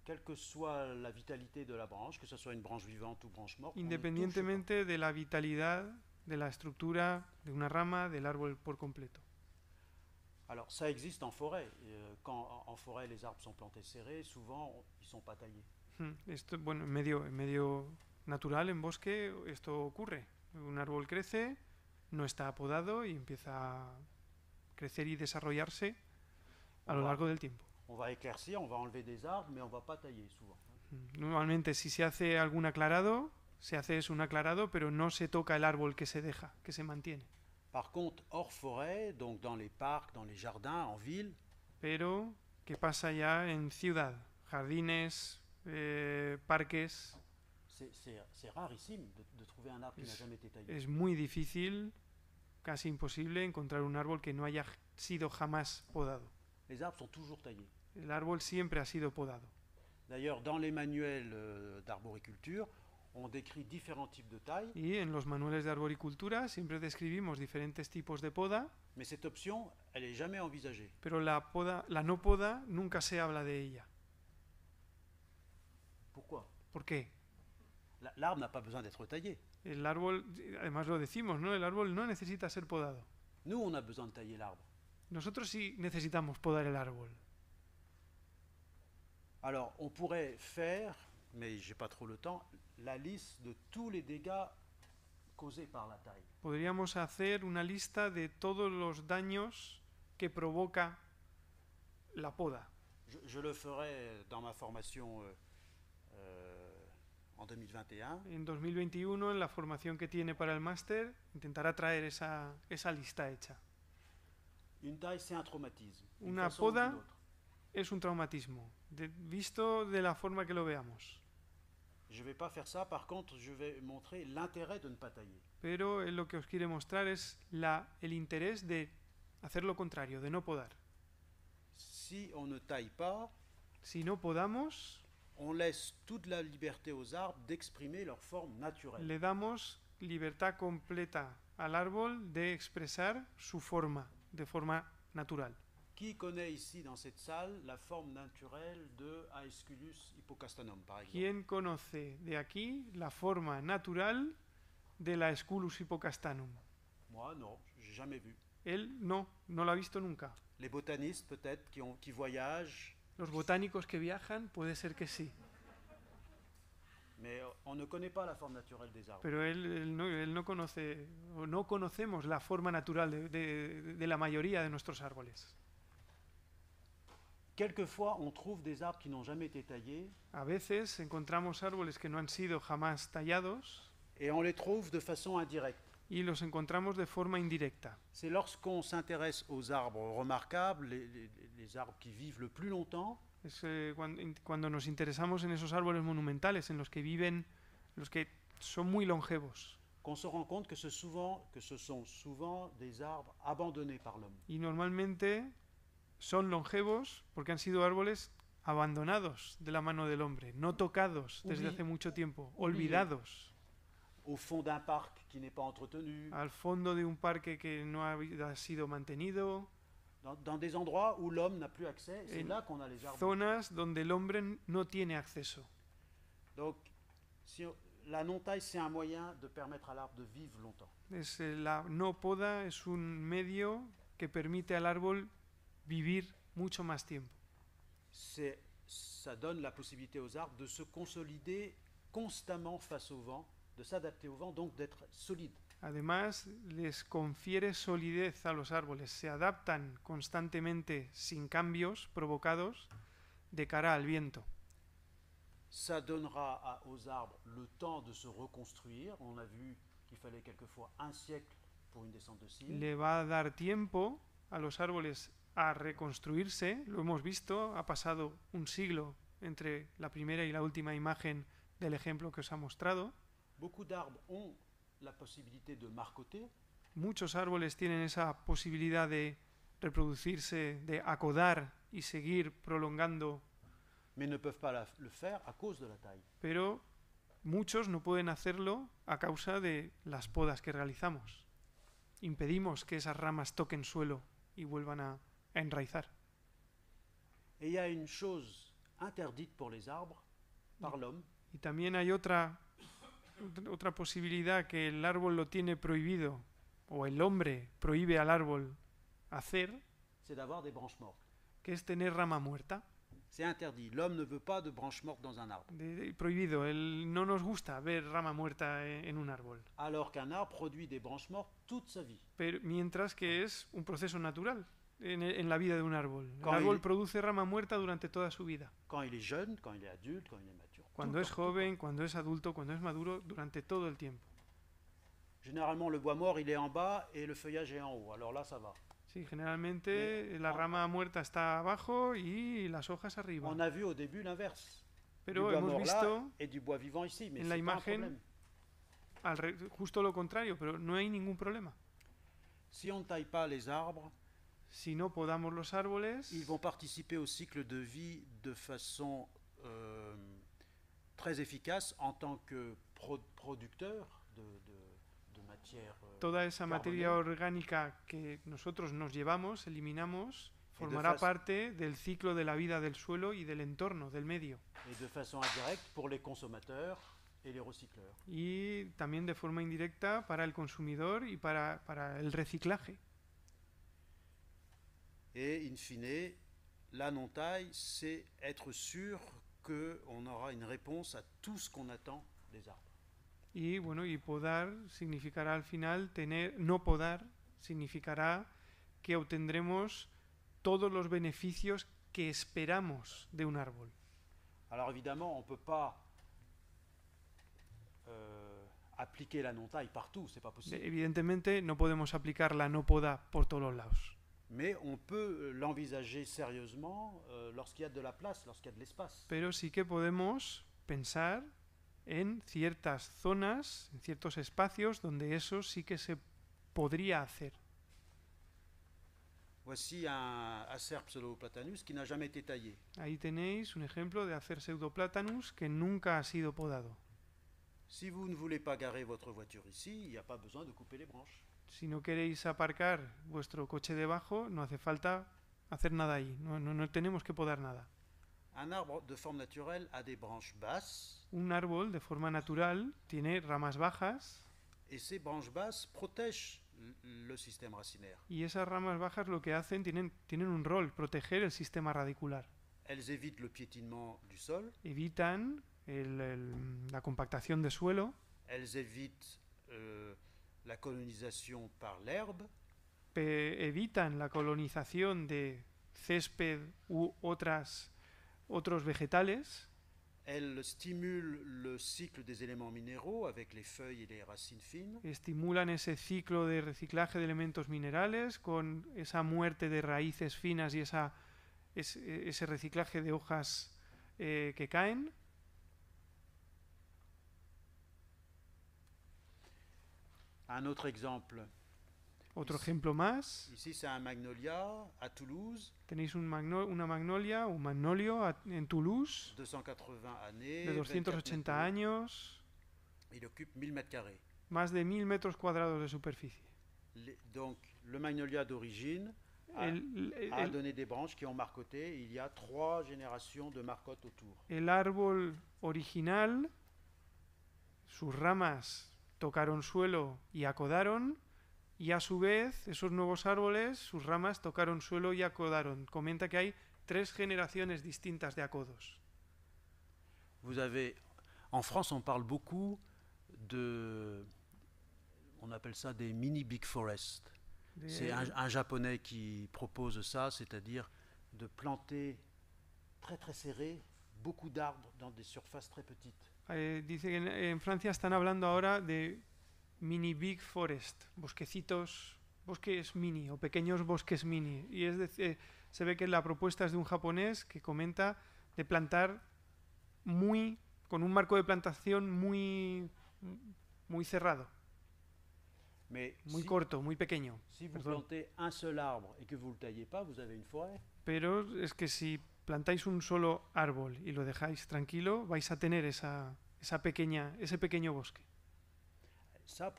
Quelle que soit la vitalité de la branche, que ce soit une branche vivante ou branche morte. Indépendamment de la vitalidad de la estructura de una rama del árbol por completo. Alors ça existe en forêt. Euh, quand en forêt les arbres sont plantés serrés, souvent ils sont pas taillés. Hmm. Esto, bueno, en medio, en medio natural, en bosque, esto ocurre. Un árbol crece, no está apodado y empieza a crecer y desarrollarse a lo largo del tiempo. On va éclaircir, on va enlever des arbres, mais on va pas tailler souvent. Hmm. Normalmente si se hace algún aclarado, se hace es un aclarado, pero no se toca el árbol que se deja, que se mantiene. Par contre, hors forêt, donc dans les parcs, dans les jardins, en ville. Pero, ¿qué pasa ya en ciudad? Jardines, eh, parques. Es rarísimo de, de, trouver un arbre es, qui n'a jamais été taillé. Es muy difícil, casi imposible, encontrar un árbol que no haya sido jamás podado. Les arbres sont toujours taillés. El árbol siempre ha sido podado. D'ailleurs, dans les manuels euh, d'arboriculture, on décrit différents types de taille Y en los manuales de arboricultura siempre describimos diferentes tipos de poda. Mais cette option, elle est jamais envisagée. Pero la poda, la no poda, nunca se habla de ella. Pourquoi? ¿Por qué? L'arbre n'a pas besoin d'être taillé. El árbol, además lo decimos, ¿no? El árbol no necesita ser podado. Nous, on a besoin de tailler l'arbre. Nosotros sí necesitamos podar el árbol. Alors, on pourrait faire, mais j'ai pas trop le temps, la de Podríamos hacer una lista de todos los daños que provoca la poda. Je, le ferai dans ma euh, euh, en 2021. En 2021, en la formación que tiene para el máster, intentará traer esa, esa lista hecha. una poda es un traumatismo, visto de la forma que lo veamos. Je vais pas faire ça, par contre, je vais montrer l'intérêt de ne pas tailler. Pero eh, lo que os quiere mostrar es la, el interés de hacer lo contrario, de no podar. Si on ne taille pas, Si no podamos, on laisse toute la liberté aux arbres d'exprimer leur forme naturelle. le damos libertad completa al árbol de expresar su forma, de forma natural. Qui connaît ici dans cette salle la forme naturelle de Aesculus hippocastanum par exemple ¿Quién conoce de aquí la forma natural de la Aesculus hippocastanum? Moi non, j'ai jamais vu. Elle non, no la visto nunca. Les botanistes peut-être qui, ont qui voyagent. Los botánicos que viajan puede ser que sí. Mais euh, on ne connaît pas la forme naturelle des arbres. Pero él, él, no, él no conoce, o no conocemos la forma natural de, de, de la mayoría de nuestros árboles. Quelquefois, on trouve des arbres qui n'ont jamais été taillés. A veces encontramos árboles que no han sido jamás tallados. Et on les trouve de façon indirecte. Y los encontramos de forma indirecta. C'est lorsqu'on s'intéresse aux arbres remarquables, les, les, les, arbres qui vivent le plus longtemps. Es eh, cuando, nos interesamos en esos árboles monumentales, en los que viven, los que son muy longevos. qu'on se rend compte que, ce souvent, que ce sont souvent des arbres abandonnés par l'homme. Y normalmente son longevos porque han sido árboles abandonados de la mano del hombre, no tocados desde hace mucho tiempo, olvidados. Al fondo de un parque que no ha sido mantenido. Dans, Zonas donde el hombre no tiene acceso. la non-taille, un moyen de permettre de Es, eh, la no poda es un medio que permite al árbol vivir mucho más tiempo. Ça donne la possibilité aux arbres de se consolider constamment face au vent, de s'adapter au vent, donc d'être solides. Además, les confiere solidez a los árboles, se adaptan constantemente sin cambios provocados de cara al viento. Ça donnera à, aux arbres le temps de se reconstruire. On a vu qu'il fallait quelquefois un siècle pour une descente de Le va a dar tiempo a los árboles a reconstruirse, lo hemos visto, ha pasado un siglo entre la primera y la última imagen del ejemplo que os ha mostrado. Muchos árboles tienen esa posibilidad de reproducirse, de acodar y seguir prolongando. Pero muchos no pueden hacerlo a causa de las podas que realizamos. Impedimos que esas ramas toquen suelo y vuelvan a enraizar. Et une chose interdite pour les arbres par l'homme. Y también hay otra, otra posibilidad que el árbol lo tiene prohibido, o el hombre prohíbe al árbol hacer, d'avoir des branches mortes. que es tener rama muerta. se interdit. L'homme ne veut pas de branches mortes dans un arbre. De- de- prohibido, el- no nos gusta ver rama muerta e, en un árbol, Alors qu'un arbre produit des branches mortes toute sa vie. pero, mientras que es un proceso natural en, la vida de un árbol. El árbol produce rama muerta durante toda su vida. Cuando es joven, cuando es adulto, cuando es maduro, durante todo el tiempo. generalmente el bois mort, il en bas le feuillage est en haut. Sí, generalmente la rama muerta está abajo y las hojas arriba. Pero hemos visto en la imagen justo lo contrario, pero no hay ningún problema. Si on taille les arbres, si no podamos los árboles, ils vont participer au cycle de vie de façon euh, très efficace en tant que pro producteur de, de, de matière. Euh, Toda esa materia orgánica que nosotros nos llevamos, eliminamos, formará parte del ciclo de la vida del suelo y del entorno, del medio. Et de façon indirecte pour les consommateurs et les recycleurs. Y también de forma indirecta para el consumidor y para, para el reciclaje. Et in fine, la non-taille, c'est être sûr qu'on aura une réponse à tout ce qu'on attend des arbres. Et bueno, y podar significará al final tener, no podar significará que obtendremos todos los beneficios que esperamos de un árbol. Alors évidemment, on ne peut pas euh, appliquer la non-taille partout, c'est pas possible. Evidentemente, no podemos aplicar la no poda por todos lados mais on peut euh, l'envisager sérieusement euh, lorsqu'il y a de la place, lorsqu'il y a de l'espace. Pero sí que podemos pensar en ciertas zonas, en ciertos espacios donde eso sí que se podría hacer. Voici un acer pseudoplatanus qui n'a jamais été taillé. Ahí tenéis un ejemplo de acer pseudoplatanus que nunca ha sido podado. Si vous ne voulez pas garer votre voiture ici, il n'y a pas besoin de couper les branches. Si no queréis aparcar vuestro coche debajo, no hace falta hacer nada ahí, no, no, no tenemos que podar nada. Un árbol de forma natural Un árbol de forma natural tiene ramas bajas. Y esas ramas bajas lo que hacen tienen, tienen un rol, proteger el sistema radicular. Elles sol. Evitan la compactación de suelo. Elles évitent euh, la colonización par l'herbe. Evitan la colonización de césped u otras, otros vegetales. el estimule le cycle des éléments minéraux avec les feuilles et les racines fines. Estimulan ese ciclo de reciclaje de elementos minerales con esa muerte de raíces finas y esa, e, ese, reciclaje de hojas eh, que caen. Un autre exemple. Otro ejemplo más. Ici, c'est un magnolia à Toulouse. Tenéis un magno una magnolia, un magnolio a, en Toulouse. 280 années, de 280 años. Il occupe 1000 mètres carrés. Más de 1000 metros cuadrados de superficie. Le, donc, le magnolia d'origine a, a donné des branches qui ont marcoté. Il y a trois générations de marcotte autour. El árbol original, sus ramas tocaron suelo y acodaron, y a su vez esos nuevos árboles, sus ramas tocaron suelo y acodaron. Comenta que hay tres générations distinctes de acodos. Vous avez, en France, on parle beaucoup de, on appelle ça des mini big forest. C'est un, japonais qui propose ça, c'est-à-dire de planter très très serré beaucoup d'arbres dans des surfaces très petites. Eh, dice que en, Francia están hablando ahora de mini big forest, bosquecitos, bosques mini o pequeños bosques mini. Y es decir, eh, se ve que la propuesta es de un japonés que comenta de plantar muy, con un marco de plantación muy, muy cerrado. muy corto, muy pequeño. Si un et que vous le taillez pas, vous Pero es que si plantáis un solo árbol y lo dejáis tranquilo, vais a tener esa, esa pequeña, ese pequeño bosque. la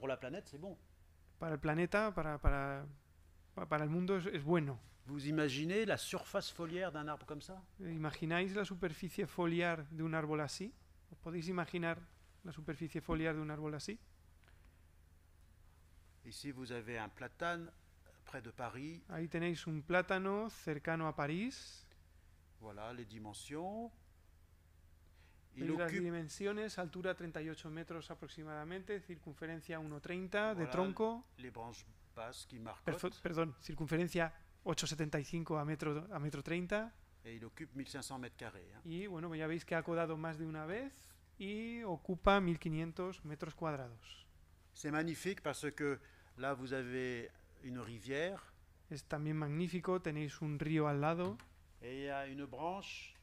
Para el planeta, para, el mundo es, bueno. Vous la ¿Imagináis la superficie foliar de un árbol así? ¿Os podéis imaginar la superficie foliar de un árbol así? de Ahí tenéis un plátano cercano a París. Voilà les Y las dimensiones, altura 38 metros aproximadamente, circunferencia 1,30 de tronco. Perdón, circunferencia 8,75 a metro, a metro 30. Y bueno, ya veis que ha codado más de una vez y ocupa 1500 metros cuadrados. C'est magnifique parce que là vous avez Es también magnífico, tenéis un río al lado et il y a une branche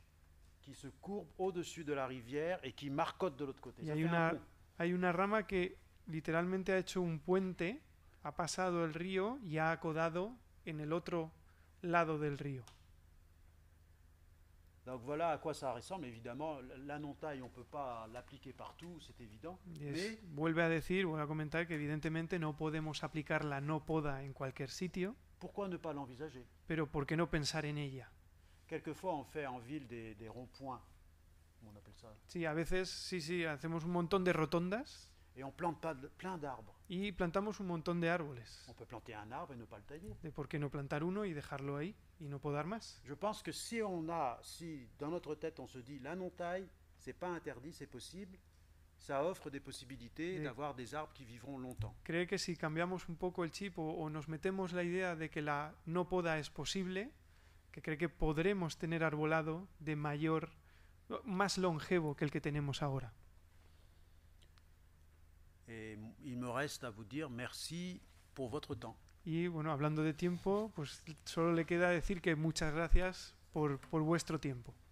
qui se courbe au-dessus de la rivière et qui marcote de l'autre côté. Y Ça hay un una, hay una rama que literalmente ha hecho un puente, ha pasado el río y ha acodado en el otro lado del río. Donc voilà à quoi ça ressemble. Évidemment, la non-taille, on ne peut pas l'appliquer partout, c'est évident. Y es- Mais vuelve a decir, vuelve a comentar que evidentemente no podemos appliquer la no poda en cualquier sitio, pourquoi ne pas l'envisager pero ¿por qué no pensar en ella? Quelquefois, on fait en ville des, des ronds-points. On appelle ça. Sí, a veces, sí, sí, hacemos un montón de rotondas. Et on plante pas de, plein d'arbres. Y plantamos un montón de árboles. On peut planter un arbre et ne pas le tailler. De por qué no plantar uno y dejarlo ahí y no podar más. Je pense que si on a, si dans notre tête on se dit la non-taille, c'est pas interdit, c'est possible, ça offre des possibilités d'avoir des arbres qui vivront longtemps. Cree que si cambiamos un poco el chip o, o nos metemos la idea de que la no poda es posible, que cree que podremos tener arbolado de mayor, más longevo que el que tenemos ahora. Eh, me merci por votre temps. Y bueno, hablando de tiempo, pues solo le queda decir que muchas gracias por, por vuestro tiempo.